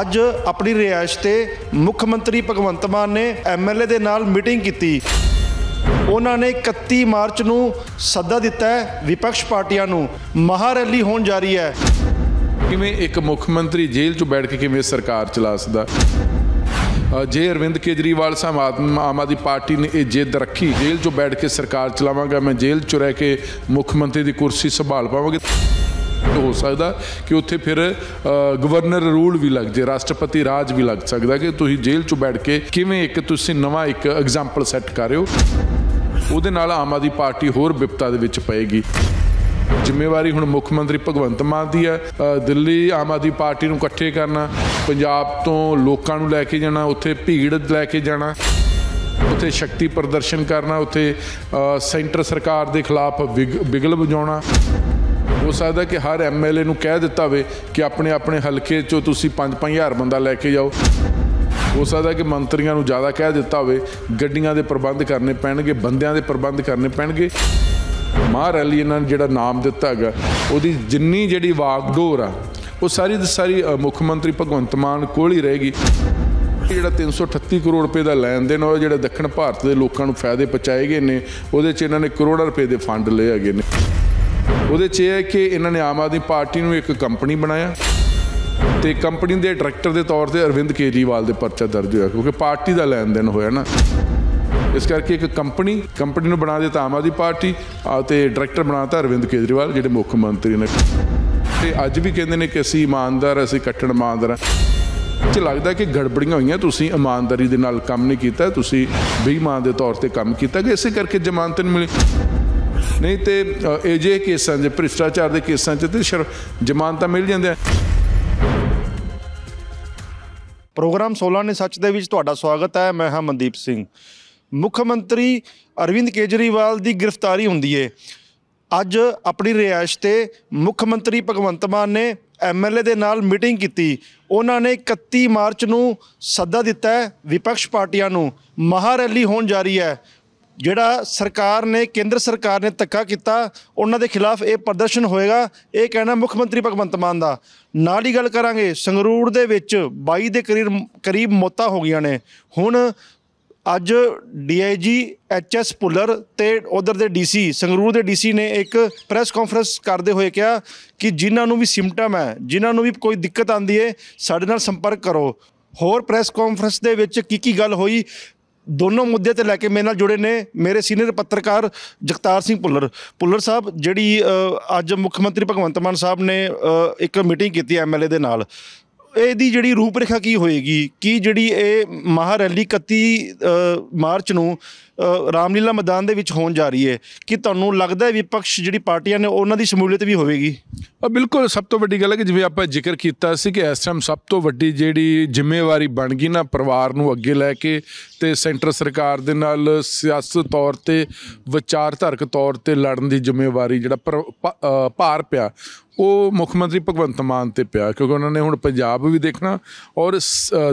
ਅੱਜ ਆਪਣੀ ਰਿਆਇਸ਼ ਤੇ ਮੁੱਖ ਮੰਤਰੀ ਭਗਵੰਤ ਮਾਨ ਨੇ ਐਮਐਲਏ ਦੇ ਨਾਲ ਮੀਟਿੰਗ ਕੀਤੀ ਉਹਨਾਂ ਨੇ 31 ਮਾਰਚ ਨੂੰ ਸੱਦਾ ਦਿੱਤਾ ਹੈ ਵਿਪਕਸ਼ ਪਾਰਟੀਆਂ ਨੂੰ ਮਹਾਰੈਲੀ ਹੋਣ ਜਾ ਰਹੀ ਹੈ ਕਿਵੇਂ ਇੱਕ ਮੁੱਖ ਮੰਤਰੀ ਜੇਲ੍ਹ 'ਚ ਬੈਠ ਕੇ ਕਿਵੇਂ ਸਰਕਾਰ ਚਲਾ ਸਕਦਾ ਜੇ ਅਰਵਿੰਦ ਕੇਜਰੀਵਾਲ ਸਾਹਿਬ ਆਮ ਆਦਮੀ ਪਾਰਟੀ ਨੇ ਇਹ ਜਿੱਦ ਰੱਖੀ ਜੇਲ੍ਹ 'ਚ ਬੈਠ ਕੇ ਸਰਕਾਰ ਚਲਾਵਾਂਗਾ ਮੈਂ ਜੇਲ੍ਹ 'ਚ ਰਹਿ ਕੇ ਮੁੱਖ ਮੰਤਰੀ ਦੀ ਕੁਰਸੀ ਸੰਭਾਲ ਪਾਵਾਂਗਾ ਹੋ ਸਕਦਾ ਕਿ ਉੱਥੇ ਫਿਰ ਗਵਰਨਰ ਰੂਲ ਵੀ ਲੱਗ ਜੇ ਰਾਸ਼ਟਰਪਤੀ ਰਾਜ ਵੀ ਲੱਗ ਸਕਦਾ ਕਿ ਤੁਸੀਂ ਜੇਲ੍ਹ 'ਚ ਬੈਠ ਕੇ ਕਿਵੇਂ ਇੱਕ ਤੁਸੀਂ ਨਵਾਂ ਇੱਕ ਐਗਜ਼ਾਮਪਲ ਸੈੱਟ ਕਰ ਰਹੇ ਹੋ ਉਹਦੇ ਨਾਲ ਆਮ ਆਦੀ ਪਾਰਟੀ ਹੋਰ ਵਿਪਤਾ ਦੇ ਵਿੱਚ ਪਏਗੀ ਜ਼ਿੰਮੇਵਾਰੀ ਹੁਣ ਮੁੱਖ ਮੰਤਰੀ ਭਗਵੰਤ ਮਾਨ ਦੀ ਹੈ ਦਿੱਲੀ ਆਮ ਆਦੀ ਪਾਰਟੀ ਨੂੰ ਇਕੱਠੇ ਕਰਨਾ ਪੰਜਾਬ ਤੋਂ ਲੋਕਾਂ ਨੂੰ ਲੈ ਕੇ ਜਾਣਾ ਉੱਥੇ ਭੀੜ ਲੈ ਕੇ ਜਾਣਾ ਉੱਥੇ ਸ਼ਕਤੀ ਪ੍ਰਦਰਸ਼ਨ ਕਰਨਾ ਉੱਥੇ ਸੈਂਟਰ ਸਰਕਾਰ ਦੇ ਖਿਲਾਫ ਬਿਗਲ ਵਜਾਉਣਾ ਹੋ ਸਕਦਾ ਕਿ ਹਰ ਐਮਐਲਏ ਨੂੰ ਕਹਿ ਦਿੱਤਾ ਹੋਵੇ ਕਿ ਆਪਣੇ ਆਪਣੇ ਹਲਕੇ 'ਚੋਂ ਤੁਸੀਂ 5-5000 ਬੰਦਾ ਲੈ ਕੇ ਜਾਓ ਹੋ ਸਕਦਾ ਕਿ ਮੰਤਰੀਆਂ ਨੂੰ ਜ਼ਿਆਦਾ ਕਹਿ ਦਿੱਤਾ ਹੋਵੇ ਗੱਡੀਆਂ ਦੇ ਪ੍ਰਬੰਧ ਕਰਨੇ ਪੈਣਗੇ ਬੰਦਿਆਂ ਦੇ ਪ੍ਰਬੰਧ ਕਰਨੇ ਪੈਣਗੇ ਮਾਹ ਰੈਲੀ ਇਹਨਾਂ ਨੇ ਜਿਹੜਾ ਨਾਮ ਦਿੱਤਾ ਹੈਗਾ ਉਹਦੀ ਜਿੰਨੀ ਜਿਹੜੀ ਵਾਕਡੋਰ ਆ ਉਹ ਸਾਰੀ ਦੀ ਸਾਰੀ ਮੁੱਖ ਮੰਤਰੀ ਭਗਵੰਤ ਮਾਨ ਕੋਲ ਹੀ ਰਹੇਗੀ ਜਿਹੜਾ 338 ਕਰੋੜ ਰੁਪਏ ਦਾ ਲੈਣ ਦੇਣ ਉਹ ਜਿਹੜਾ ਦੱਖਣ ਭਾਰਤ ਦੇ ਲੋਕਾਂ ਨੂੰ ਫਾਇਦੇ ਪਹੁੰਚਾਏਗੇ ਨੇ ਉਹਦੇ 'ਚ ਇਹਨਾਂ ਨੇ ਕਰੋੜਾਂ ਰੁਪਏ ਦੇ ਫੰਡ ਲਏ ਹੈਗੇ ਨੇ ਉਹਦੇ 'ਚ ਇਹ ਹੈ ਕਿ ਇਹਨਾਂ ਨੇ ਆਮ ਆਦਮੀ ਪਾਰਟੀ ਨੂੰ ਇੱਕ ਕੰਪਨੀ ਬਣਾਇਆ ਤੇ ਕੰਪਨੀ ਦੇ ਡਾਇਰੈਕਟਰ ਦੇ ਤੌਰ ਤੇ ਅਰਵਿੰਦ ਕੇਜੀਵਾਲ ਦੇ ਪਰਚਾ ਦਰਜ ਹੋਇਆ ਕਿਉਂਕਿ ਪਾਰਟੀ ਦਾ ਲੈਣ ਦੇਣ ਹੋਇਆ ਨਾ ਇਸ ਕਰਕੇ ਇੱਕ ਕੰਪਨੀ ਕੰਪਨੀ ਨੂੰ ਬਣਾ ਦਿੱਤਾ ਆਮ ਆਦਮੀ ਪਾਰਟੀ ਤੇ ਡਾਇਰੈਕਟਰ ਬਣਾਤਾ ਅਰਵਿੰਦ ਕੇਜਰੀਵਾਲ ਜਿਹੜੇ ਮੁੱਖ ਮੰਤਰੀ ਨੇ ਤੇ ਅੱਜ ਵੀ ਕਹਿੰਦੇ ਨੇ ਕਿ ਅਸੀਂ ਇਮਾਨਦਾਰ ਅਸੀਂ ਕੱਟਣ ਇਮਾਨਦਾਰ ਚ ਤੇ ਲੱਗਦਾ ਕਿ ਗੜਬੜੀਆਂ ਹੋਈਆਂ ਤੁਸੀਂ ਇਮਾਨਦਾਰੀ ਦੇ ਨਾਲ ਕੰਮ ਨਹੀਂ ਕੀਤਾ ਤੁਸੀਂ ਬੇਈਮਾਨ ਦੇ ਤੌਰ ਤੇ ਕੰਮ ਕੀਤਾ ਕਿ ਇਸੇ ਕਰਕੇ ਜ਼ਮਾਨਤ ਨਹੀਂ ਮਿਲੀ ਨਹੀਂ ਤੇ ਏਜੇ ਕੇਸਾਂ 'ਚ ਭ੍ਰਿਸ਼ਟਾਚਾਰ ਦੇ ਕੇਸਾਂ 'ਚ ਤੇ ਜ਼ਮਾਨਤਾਂ ਮਿਲ ਜਾਂਦੀਆਂ ਪ੍ਰੋਗਰਾਮ 16 ਨੇ ਸੱਚ ਦੇ ਵਿੱਚ ਤੁਹਾਡਾ ਸਵਾਗਤ ਹੈ ਮੈਂ ਹਾਂ ਮਨਦੀਪ ਸਿੰਘ ਮੁੱਖ ਮੰਤਰੀ ਅਰਵਿੰਦ ਕੇਜਰੀਵਾਲ ਦੀ ਗ੍ਰਿਫਤਾਰੀ ਹੁੰਦੀ ਏ ਅੱਜ ਆਪਣੀ ਰਿਆਇਸ਼ ਤੇ ਮੁੱਖ ਮੰਤਰੀ ਭਗਵੰਤ ਮਾਨ ਨੇ ਐਮਐਲਏ ਦੇ ਨਾਲ ਮੀਟਿੰਗ ਕੀਤੀ ਉਹਨਾਂ ਨੇ 31 ਮਾਰਚ ਨੂੰ ਸੱਦਾ ਦਿੱਤਾ ਹੈ ਵਿਪਕਸ਼ ਪਾਰਟੀਆਂ ਨੂੰ ਮਹਾਰੈਲੀ ਹੋਣ ਜਾ ਰਹੀ ਹੈ ਜਿਹੜਾ ਸਰਕਾਰ ਨੇ ਕੇਂਦਰ ਸਰਕਾਰ ਨੇ ਧੱਕਾ ਕੀਤਾ ਉਹਨਾਂ ਦੇ ਖਿਲਾਫ ਇਹ ਪ੍ਰਦਰਸ਼ਨ ਹੋਏਗਾ ਇਹ ਕਹਿਣਾ ਮੁੱਖ ਮੰਤਰੀ ਭਗਵੰਤ ਮਾਨ ਦਾ ਨਾਲ ਹੀ ਗੱਲ ਕਰਾਂਗੇ ਸੰਗਰੂਰ ਦੇ ਵਿੱਚ 22 ਦੇ ਕਰੀਬ ਕਰੀਬ ਮੌਤਾਂ ਹੋ ਗਈਆਂ ਨੇ ਹੁਣ ਅੱਜ ਡੀਆਈਜੀ ਐਚਐਸ ਪੁੱਲਰ ਤੇ ਉਧਰ ਦੇ ਡੀਸੀ ਸੰਗਰੂਰ ਦੇ ਡੀਸੀ ਨੇ ਇੱਕ ਪ੍ਰੈਸ ਕਾਨਫਰੰਸ ਕਰਦੇ ਹੋਏ ਕਿਹਾ ਕਿ ਜਿਨ੍ਹਾਂ ਨੂੰ ਵੀ ਸਿੰਪਟਮ ਹੈ ਜਿਨ੍ਹਾਂ ਨੂੰ ਵੀ ਕੋਈ ਦਿੱਕਤ ਆਂਦੀ ਹੈ ਸਾਡੇ ਨਾਲ ਸੰਪਰਕ ਕਰੋ ਹੋਰ ਪ੍ਰੈਸ ਕਾਨਫਰੰਸ ਦੇ ਵਿੱਚ ਕੀ ਕੀ ਗੱਲ ਹੋਈ ਦੋਨੋਂ ਮੁੱਦੇ ਤੇ ਲੈ ਕੇ ਮੇਰੇ ਨਾਲ ਜੁੜੇ ਨੇ ਮੇਰੇ ਸੀਨੀਅਰ ਪੱਤਰਕਾਰ ਜਗਤਾਰ ਸਿੰਘ ਪੁੱਲਰ ਪੁੱਲਰ ਸਾਹਿਬ ਜਿਹੜੀ ਅੱਜ ਮੁੱਖ ਮੰਤਰੀ ਭਗਵੰਤ ਮਾਨ ਸਾਹਿਬ ਨੇ ਇੱਕ ਮੀਟਿੰਗ ਕੀਤੀ ਐਮਐਲਏ ਦੇ ਨਾਲ ਇਹਦੀ ਜਿਹੜੀ ਰੂਪਰੇਖਾ ਕੀ ਹੋਏਗੀ ਕੀ ਜਿਹੜੀ ਇਹ ਮਹਾਰੈਲੀ 31 ਮਾਰਚ ਨੂੰ ਰਾਮਲੀਲਾ ਮੈਦਾਨ ਦੇ ਵਿੱਚ ਹੋਣ ਜਾ ਰਹੀ ਹੈ ਕਿ ਤੁਹਾਨੂੰ ਲੱਗਦਾ ਹੈ ਵਿਪਕਸ਼ ਜਿਹੜੀ ਪਾਰਟੀਆਂ ਨੇ ਉਹਨਾਂ ਦੀ ਸ਼ਮੂਲੀਅਤ ਵੀ ਹੋਵੇਗੀ ਬਿਲਕੁਲ ਸਭ ਤੋਂ ਵੱਡੀ ਗੱਲ ਹੈ ਕਿ ਜਿਵੇਂ ਆਪਾਂ ਜ਼ਿਕਰ ਕੀਤਾ ਸੀ ਕਿ ਇਸ ਟਾਈਮ ਸਭ ਤੋਂ ਵੱਡੀ ਜਿਹੜੀ ਜ਼ਿੰਮੇਵਾਰੀ ਬਣ ਗਈ ਨਾ ਪਰਿਵਾਰ ਨੂੰ ਅੱਗੇ ਲੈ ਕੇ ਤੇ ਸੈਂਟਰ ਸਰਕਾਰ ਦੇ ਨਾਲ ਸਿਆਸਤ ਤੌਰ ਤੇ ਵਿਚਾਰਧਾਰਕ ਤੌਰ ਤੇ ਲੜਨ ਦੀ ਜ਼ਿੰਮੇਵਾਰੀ ਜਿਹੜਾ ਭਾਰ ਪਿਆ ਉਹ ਮੁੱਖ ਮੰਤਰੀ ਭਗਵੰਤ ਮਾਨ ਤੇ ਪਿਆ ਕਿਉਂਕਿ ਉਹਨਾਂ ਨੇ ਹੁਣ ਪੰਜਾਬ ਵੀ ਦੇਖਣਾ ਔਰ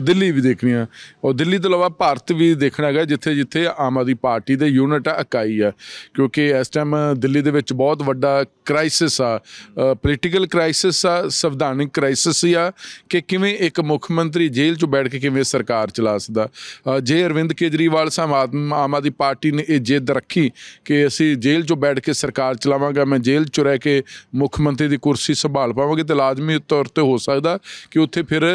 ਦਿੱਲੀ ਵੀ ਦੇਖਣੀ ਆ ਔਰ ਦਿੱਲੀ ਤੋਂ ਇਲਾਵਾ ਭਾਰਤ ਵੀ ਦੇਖਣਾ ਹੈਗਾ ਜਿੱਥੇ ਜਿੱਥੇ ਆਮ ਆਦਮੀ ਪਾਰਟੀ ਦੇ ਯੂਨਿਟ ਆ ਇਕਾਈ ਆ ਕਿਉਂਕਿ ਇਸ ਟਾਈਮ ਦਿੱਲੀ ਦੇ ਵਿੱਚ ਬਹੁਤ ਵੱਡਾ ਕ੍ਰਾਈਸਿਸ ਆ ਪੋਲੀਟੀਕਲ ਕ੍ਰਾਈਸਿਸ ਆ ਸੰਵਿਧਾਨਿਕ ਕ੍ਰਾਈਸਿਸ ਆ ਕਿ ਕਿਵੇਂ ਇੱਕ ਮੁੱਖ ਮੰਤਰੀ ਜੇਲ੍ਹ 'ਚ ਬੈਠ ਕੇ ਕਿਵੇਂ ਸਰਕਾਰ ਚਲਾ ਸਕਦਾ ਜੇ ਅਰਵਿੰਦ ਕੇਜਰੀਵਾਲ ਸਾਹਿਬ ਆਮ ਆਦਮੀ ਪਾਰਟੀ ਨੇ ਇਹ ਜਿੱਦ ਰੱਖੀ ਕਿ ਅਸੀਂ ਜੇਲ੍ਹ 'ਚ ਬੈਠ ਕੇ ਸਰਕਾਰ ਚਲਾਵਾਂਗਾ ਮੈਂ ਜੇਲ੍ਹ 'ਚ ਰਹਿ ਕੇ ਮੁੱਖ ਮੰਤਰੀ ਦੀ ਕੁਰਸੀ ਸੰਭਾਲ ਪਾਵਾਂਗੇ ਤੇ ਲਾਜ਼ਮੀ ਤੌਰ ਤੇ ਹੋ ਸਕਦਾ ਕਿ ਉੱਥੇ ਫਿਰ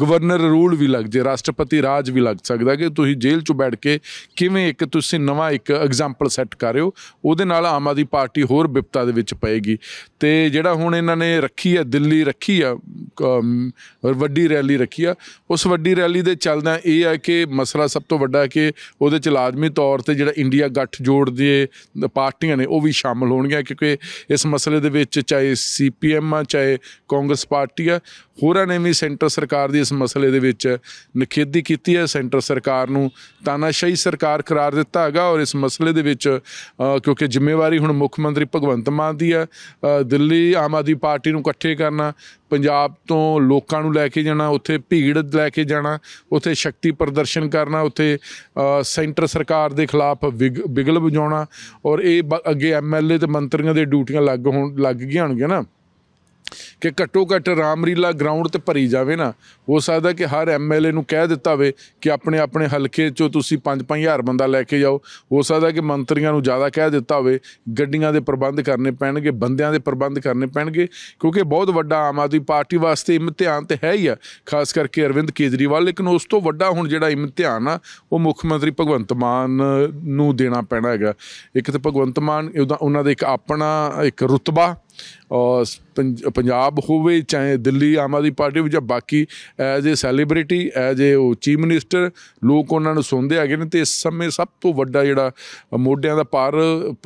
ਗਵਰਨਰ ਰੂਲ ਵੀ ਲੱਗ ਜੇ ਰਾਸ਼ਟਰਪਤੀ ਰਾਜ ਵੀ ਲੱਗ ਸਕਦਾ ਕਿ ਤੁਸੀਂ ਜੇਲ੍ਹ 'ਚ ਬੈਠ ਕੇ ਕਿਵੇਂ ਇੱਕ ਤੁਸੀਂ ਨਵਾਂ ਇੱਕ ਐਗਜ਼ਾਮਪਲ ਸੈੱਟ ਕਰ ਰਹੇ ਹੋ ਉਹਦੇ ਨਾਲ ਆਮ ਆਦੀ ਪਾਰਟੀ ਹੋਰ ਵਿਪਤਾ ਦੇ ਵਿੱਚ ਪਏਗੀ ਤੇ ਜਿਹੜਾ ਹੁਣ ਇਹਨਾਂ ਨੇ ਰੱਖੀ ਹੈ ਦਿੱਲੀ ਰੱਖੀ ਆ ਵੱਡੀ ਰੈਲੀ ਰੱਖੀ ਆ ਉਸ ਵੱਡੀ ਰੈਲੀ ਦੇ ਚੱਲਦਾ ਇਹ ਆ ਕਿ ਮਸਲਾ ਸਭ ਤੋਂ ਵੱਡਾ ਹੈ ਕਿ ਉਹਦੇ ਚ ਲਾਜ਼ਮੀ ਤੌਰ ਤੇ ਜਿਹੜਾ ਇੰਡੀਆ ਗੱਠ ਜੋੜ ਦੇ ਪਾਰਟੀਆਂ ਨੇ ਉਹ ਵੀ ਸ਼ਾਮਲ ਹੋਣਗੀਆਂ ਕਿਉਂਕਿ ਇਸ ਮਸਲੇ ਦੇ ਵਿੱਚ ਚਾਹੇ ਸੀਪੀਐਮ ਆ ਚਾਹੇ ਕਾਂਗਰਸ ਪਾਰਟੀ ਆ ਹੋਰਾਂ ਨੇ ਵੀ ਸੈਂਟਰ ਸਰਕਾਰ ਦੀ ਇਸ ਮਸਲੇ ਦੇ ਵਿੱਚ ਨਖੇਦੀ ਕੀਤੀ ਹੈ ਸੈਂਟਰ ਸਰਕਾਰ ਨੂੰ ਤਾਨਾਸ਼ਾਹੀ ਸਰਕਾਰ ਘਰਾਰ ਦਿੱਤਾ ਹੈਗਾ ਔਰ ਇਸ ਮਸਲੇ ਦੇ ਵਿੱਚ ਕਿਉਂਕਿ ਜ਼ਿੰਮੇਵਾਰੀ ਹੁਣ ਮੁੱਖ ਮੰਤਰੀ ਭਗਵੰਤ ਮਾਨ ਦੀ ਹੈ ਦਿੱਲੀ ਆਮ ਆਦਮੀ ਪਾਰਟੀ ਨੂੰ ਇਕੱਠੇ ਕਰਨਾ ਪੰਜਾਬ ਤੋਂ ਲੋਕਾਂ ਨੂੰ ਲੈ ਕੇ ਜਾਣਾ ਉੱਥੇ ਭੀੜ ਲੈ ਕੇ ਜਾਣਾ ਉੱਥੇ ਸ਼ਕਤੀ ਪ੍ਰਦਰਸ਼ਨ ਕਰਨਾ ਉੱਥੇ ਸੈਂਟਰ ਸਰਕਾਰ ਦੇ ਖਿਲਾਫ ਬਿਗਲ ਵਜਾਉਣਾ ਔਰ ਇਹ ਅੱਗੇ ਐਮਐਲਏ ਤੇ ਮੰਤਰੀਆਂ ਦੇ ਡਿਊਟੀਆਂ ਲੱਗ ਹੋਣ ਲੱਗ ਗਈਆਂ ਹੋਣਗੀਆਂ ਨਾ ਕਿ ਘੱਟੋ ਘੱਟ ਰਾਮਰੀਲਾ ਗਰਾਊਂਡ ਤੇ ਭਰੀ ਜਾਵੇ ਨਾ ਹੋ ਸਕਦਾ ਕਿ ਹਰ ਐਮਐਲਏ ਨੂੰ ਕਹਿ ਦਿੱਤਾ ਹੋਵੇ ਕਿ ਆਪਣੇ ਆਪਣੇ ਹਲਕੇ ਚੋਂ ਤੁਸੀਂ 5-5000 ਬੰਦਾ ਲੈ ਕੇ ਜਾਓ ਹੋ ਸਕਦਾ ਕਿ ਮੰਤਰੀਆਂ ਨੂੰ ਜ਼ਿਆਦਾ ਕਹਿ ਦਿੱਤਾ ਹੋਵੇ ਗੱਡੀਆਂ ਦੇ ਪ੍ਰਬੰਧ ਕਰਨੇ ਪੈਣਗੇ ਬੰਦਿਆਂ ਦੇ ਪ੍ਰਬੰਧ ਕਰਨੇ ਪੈਣਗੇ ਕਿਉਂਕਿ ਬਹੁਤ ਵੱਡਾ ਆਮ ਆਦਮੀ ਪਾਰਟੀ ਵਾਸਤੇ ਇਮਤਿਹਾਨ ਤੇ ਹੈ ਹੀ ਆ ਖਾਸ ਕਰਕੇ ਅਰਵਿੰਦ ਕੇਜਰੀਵਾਲ ਲੇਕਿਨ ਉਸ ਤੋਂ ਵੱਡਾ ਹੁਣ ਜਿਹੜਾ ਇਮਤਿਹਾਨ ਆ ਉਹ ਮੁੱਖ ਮੰਤਰੀ ਭਗਵੰਤ ਮਾਨ ਨੂੰ ਦੇਣਾ ਪੈਣਾ ਹੈਗਾ ਇੱਕ ਤੇ ਭਗਵੰਤ ਮਾਨ ਉਹਨਾਂ ਦੇ ਇੱਕ ਆਪਣਾ ਇੱਕ ਰੁਤਬਾ ਪੰਜਾਬ ਹੋਵੇ ਚਾਹੇ ਦਿੱਲੀ ਆਮ ਆਦਮੀ ਪਾਰਟੀ ਵਿੱਚ ਜਾਂ ਬਾਕੀ as a celebrity as a ਉਹ ਚੀਫ ਮਿਨਿਸਟਰ ਲੋਕ ਉਹਨਾਂ ਨੂੰ ਸੁਣਦੇ ਆਗੇ ਨੇ ਤੇ ਇਸ ਸਮੇਂ ਸਭ ਤੋਂ ਵੱਡਾ ਜਿਹੜਾ ਮੋਢਿਆਂ ਦਾ ਪਾਰ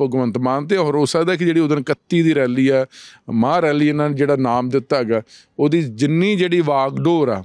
ਭਗਵੰਤ ਮਾਨ ਤੇ ਹੋਰ ਹੋ ਸਕਦਾ ਕਿ ਜਿਹੜੀ ਉਹਦਨ 31 ਦੀ ਰੈਲੀ ਆ ਮਹਾ ਰੈਲੀ ਇਹਨਾਂ ਨੇ ਜਿਹੜਾ ਨਾਮ ਦਿੱਤਾ ਹੈਗਾ ਉਹਦੀ ਜਿੰਨੀ ਜਿਹੜੀ ਵਾਗਡੋਰ ਆ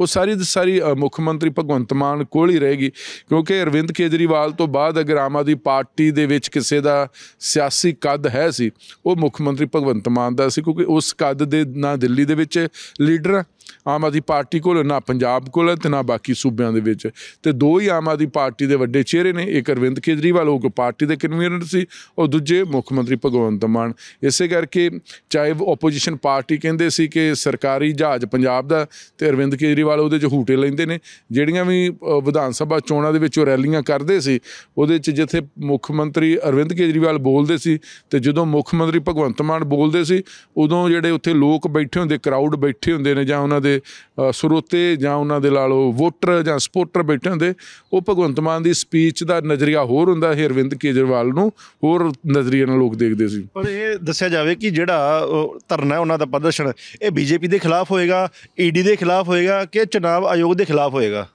ਉਹ ਸਾਰੀ ਦੀ ਸਾਰੀ ਮੁੱਖ ਮੰਤਰੀ ਭਗਵੰਤ ਮਾਨ ਕੋਲ ਹੀ ਰਹੇਗੀ ਕਿਉਂਕਿ ਅਰਵਿੰਦ ਕੇਜਰੀਵਾਲ ਤੋਂ ਬਾਅਦ ਅਗਰ ਆਮ ਆਦੀ ਪਾਰਟੀ ਦੇ ਵਿੱਚ ਕਿਸੇ ਦਾ ਸਿਆਸੀ ਕੱਦ ਹੈ ਸੀ ਉਹ ਮੁੱਖ ਮੰਤਰੀ ਭਗਵੰਤ ਮਾਨ ਦਾ ਸੀ ਕਿਉਂਕਿ ਉਸ ਕੱਦ ਦੇ ਨਾ ਦਿੱਲੀ ਦੇ ਵਿੱਚ ਲੀਡਰ ਆਮ ਆਦੀ ਪਾਰਟੀ ਕੋਲ ਨਾ ਪੰਜਾਬ ਕੋਲ ਤੇ ਨਾ ਬਾਕੀ ਸੂਬਿਆਂ ਦੇ ਵਿੱਚ ਤੇ ਦੋ ਹੀ ਆਮ ਆਦੀ ਪਾਰਟੀ ਦੇ ਵੱਡੇ ਚਿਹਰੇ ਨੇ ਇੱਕ ਅਰਵਿੰਦ ਕੇਜਰੀਵਾਲ ਉਹ ਪਾਰਟੀ ਦੇ ਕਨਵੀਨਰ ਸੀ ਔਰ ਦੂਜੇ ਮੁੱਖ ਮੰਤਰੀ ਭਗਵੰਤ ਮਾਨ ਇਸੇ ਕਰਕੇ ਚਾਹੇ ਉਹ ਆਪੋਜੀਸ਼ਨ ਪਾਰਟੀ ਕਹਿੰਦੇ ਸੀ ਕਿ ਸਰਕਾਰੀ ਜਹਾਜ਼ ਪੰਜਾਬ ਦਾ ਤੇ ਅਰਵਿੰਦ ਕੇ ਕੇਜਰੀਵਾਲ ਉਹਦੇ 'ਚ ਹੂਟੇ ਲੈਂਦੇ ਨੇ ਜਿਹੜੀਆਂ ਵੀ ਵਿਧਾਨ ਸਭਾ ਚੋਣਾਂ ਦੇ ਵਿੱਚ ਉਹ ਰੈਲੀਆਂ ਕਰਦੇ ਸੀ ਉਹਦੇ 'ਚ ਜਿੱਥੇ ਮੁੱਖ ਮੰਤਰੀ ਅਰਵਿੰਦ ਕੇਜਰੀਵਾਲ ਬੋਲਦੇ ਸੀ ਤੇ ਜਦੋਂ ਮੁੱਖ ਮੰਤਰੀ ਭਗਵੰਤ ਮਾਨ ਬੋਲਦੇ ਸੀ ਉਦੋਂ ਜਿਹੜੇ ਉੱਥੇ ਲੋਕ ਬੈਠੇ ਹੁੰਦੇ ਕਰਾਊਡ ਬੈਠੇ ਹੁੰਦੇ ਨੇ ਜਾਂ ਉਹਨਾਂ ਦੇ ਸਰੋਤੇ ਜਾਂ ਉਹਨਾਂ ਦੇ ਲਾ ਲਓ ਵੋਟਰ ਜਾਂ ਸਪੋਰਟਰ ਬੈਠੇ ਹੁੰਦੇ ਉਹ ਭਗਵੰਤ ਮਾਨ ਦੀ ਸਪੀਚ ਦਾ ਨਜ਼ਰੀਆ ਹੋਰ ਹੁੰਦਾ ਹੈ ਅਰਵਿੰਦ ਕੇਜਰੀਵਾਲ ਨੂੰ ਹੋਰ ਨਜ਼ਰੀਏ ਨਾਲ ਲੋਕ ਦੇਖਦੇ ਸੀ ਪਰ ਇਹ ਦੱਸਿਆ ਜਾਵੇ ਕਿ ਜਿਹੜਾ ਧਰਨਾ ਹੈ ਉਹਨਾਂ ਦਾ ਪ੍ਰਦਰਸ਼ਨ ਇਹ ਬੀਜੇਪੀ ਦੇ ਖਿਲਾਫ ਹੋਏਗਾ ਈਡੀ ਦੇ ਖਿਲਾਫ ਹੋਏਗਾ ਕਿ ਚੋਣ ਆਯੋਗ ਦੇ ਖਿਲਾਫ ਹੋਏਗਾ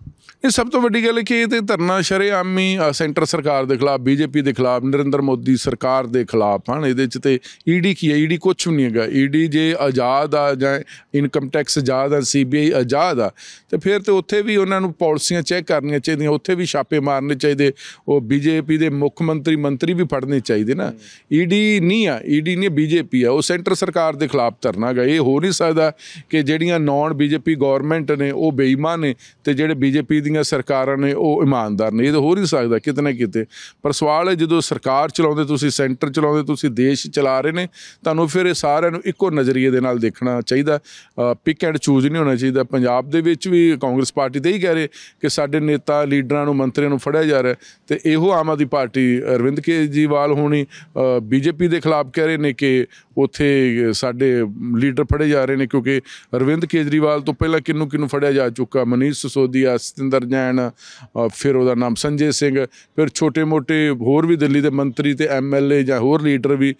ਇਹ ਸਭ ਤੋਂ ਵੱਡੀ ਗੱਲ ਹੈ ਕਿ ਇਹ ਤੇ ਧਰਨਾ ਸ਼ਰੇ ਆਮੀ ਸੈਂਟਰ ਸਰਕਾਰ ਦੇ ਖਿਲਾਫ ਬੀਜੇਪੀ ਦੇ ਖਿਲਾਫ ਨਰਿੰਦਰ ਮੋਦੀ ਸਰਕਾਰ ਦੇ ਖਿਲਾਫ ਹਨ ਇਹਦੇ ਚ ਤੇ ਈਡੀ e ਕੀ ਹੈ ਈਡੀ e ਕੁਝ ਵੀ ਨਹੀਂ ਹੈਗਾ ਈਡੀ e ਜੇ ਆਜ਼ਾਦ ਆ ਜਾਂ ਇਨਕਮ ਟੈਕਸ ਆਜ਼ਾਦ ਆ ਸੀਬੀਆਈ ਆਜ਼ਾਦ ਆ ਤੇ ਫਿਰ ਤੇ ਉੱਥੇ ਵੀ ਉਹਨਾਂ ਨੂੰ ਪਾਲਿਸੀਆਂ ਚੈੱਕ ਕਰਨੀਆਂ ਚਾਹੀਦੀਆਂ ਉੱਥੇ ਵੀ ਛਾਪੇ ਮਾਰਨੇ ਚਾਹੀਦੇ ਉਹ ਬੀਜੇਪੀ ਦੇ ਮੁੱਖ ਮੰਤਰੀ ਮੰਤਰੀ ਵੀ ਫੜਨੇ ਚਾਹੀਦੇ ਨਾ ਈਡੀ ਨਹੀਂ ਆ ਈਡੀ ਨਹੀਂ ਬੀਜੇਪੀ ਆ ਉਹ ਸੈਂਟਰ ਸਰਕਾਰ ਦੇ ਖਿਲਾਫ ਧਰਨਾ ਗਏ ਇਹ ਹੋ ਨਹੀਂ ਸਕਦਾ ਕਿ ਜਿਹੜੀਆਂ ਨਾਨ ਬੀਜੇਪੀ ਗਵਰਨਮੈਂਟ ਨੇ ਉਹ ਬੇਈਮਾਨ ਨੇ ਤੇ ਜਿਹੜੇ ਬੀਜੇਪੀ ਦੀਆਂ ਸਰਕਾਰਾਂ ਨੇ ਉਹ ਇਮਾਨਦਾਰ ਨਹੀਂ ਇਹ ਤਾਂ ਹੋ ਨਹੀਂ ਸਕਦਾ ਕਿਤੇ ਨਾ ਕਿਤੇ ਪਰ ਸਵਾਲ ਹੈ ਜਦੋਂ ਸਰਕਾਰ ਚਲਾਉਂਦੇ ਤੁਸੀਂ ਸੈਂਟਰ ਚਲਾਉਂਦੇ ਤੁਸੀਂ ਦੇਸ਼ ਚਲਾ ਰਹੇ ਨੇ ਤੁਹਾਨੂੰ ਫਿਰ ਇਹ ਸਾਰਿਆਂ ਨੂੰ ਇੱਕੋ ਨਜ਼ਰੀਏ ਦੇ ਨਾਲ ਦੇਖਣਾ ਚਾਹੀਦਾ ਪਿਕ ਐਂਡ ਚੂਜ਼ ਨਹੀਂ ਹੋਣਾ ਚਾਹੀਦਾ ਪੰਜਾਬ ਦੇ ਵਿੱਚ ਵੀ ਕਾਂਗਰਸ ਪਾਰਟੀ ਦੇ ਹੀ ਕਹਿ ਰਹੇ ਕਿ ਸਾਡੇ ਨੇਤਾ ਲੀਡਰਾਂ ਨੂੰ ਮੰਤਰੀਆਂ ਨੂੰ ਫੜਿਆ ਜਾ ਰਿਹਾ ਤੇ ਇਹੋ ਆਮ ਆਦਮੀ ਪਾਰਟੀ ਅਰਵਿੰਦ ਕੇਜੀਵਾਲ ਹੋਣੀ ਬੀਜੇਪੀ ਦੇ ਖਿਲਾਫ ਕਹਿ ਰਹੇ ਨੇ ਕਿ ਉੱਥੇ ਸਾਡੇ ਲੀਡਰ ਫੜੇ ਜਾ ਰਹੇ ਨੇ ਕਿਉਂਕਿ ਅਰਵਿੰਦ ਕੇਜਰੀਵਾਲ ਤੋਂ ਪਹਿਲਾਂ ਕਿੰਨੂ ਕਿੰਨੂ ਫੜਿਆ ਜਾ ਚੁੱਕਾ ਮਨੀਸ਼ ਸਸੋਦੀਆ ਸਤਿੰਦਰ ਜੈਨ ਫਿਰ ਉਹਦਾ ਨਾਮ ਸੰਜੇ ਸਿੰਘ ਫਿਰ ਛੋਟੇ-ਮੋਟੇ ਹੋਰ ਵੀ ਦਿੱਲੀ ਦੇ ਮੰਤਰੀ ਤੇ ਐਮਐਲਏ ਜਾਂ ਹੋਰ ਲੀਡਰ ਵੀ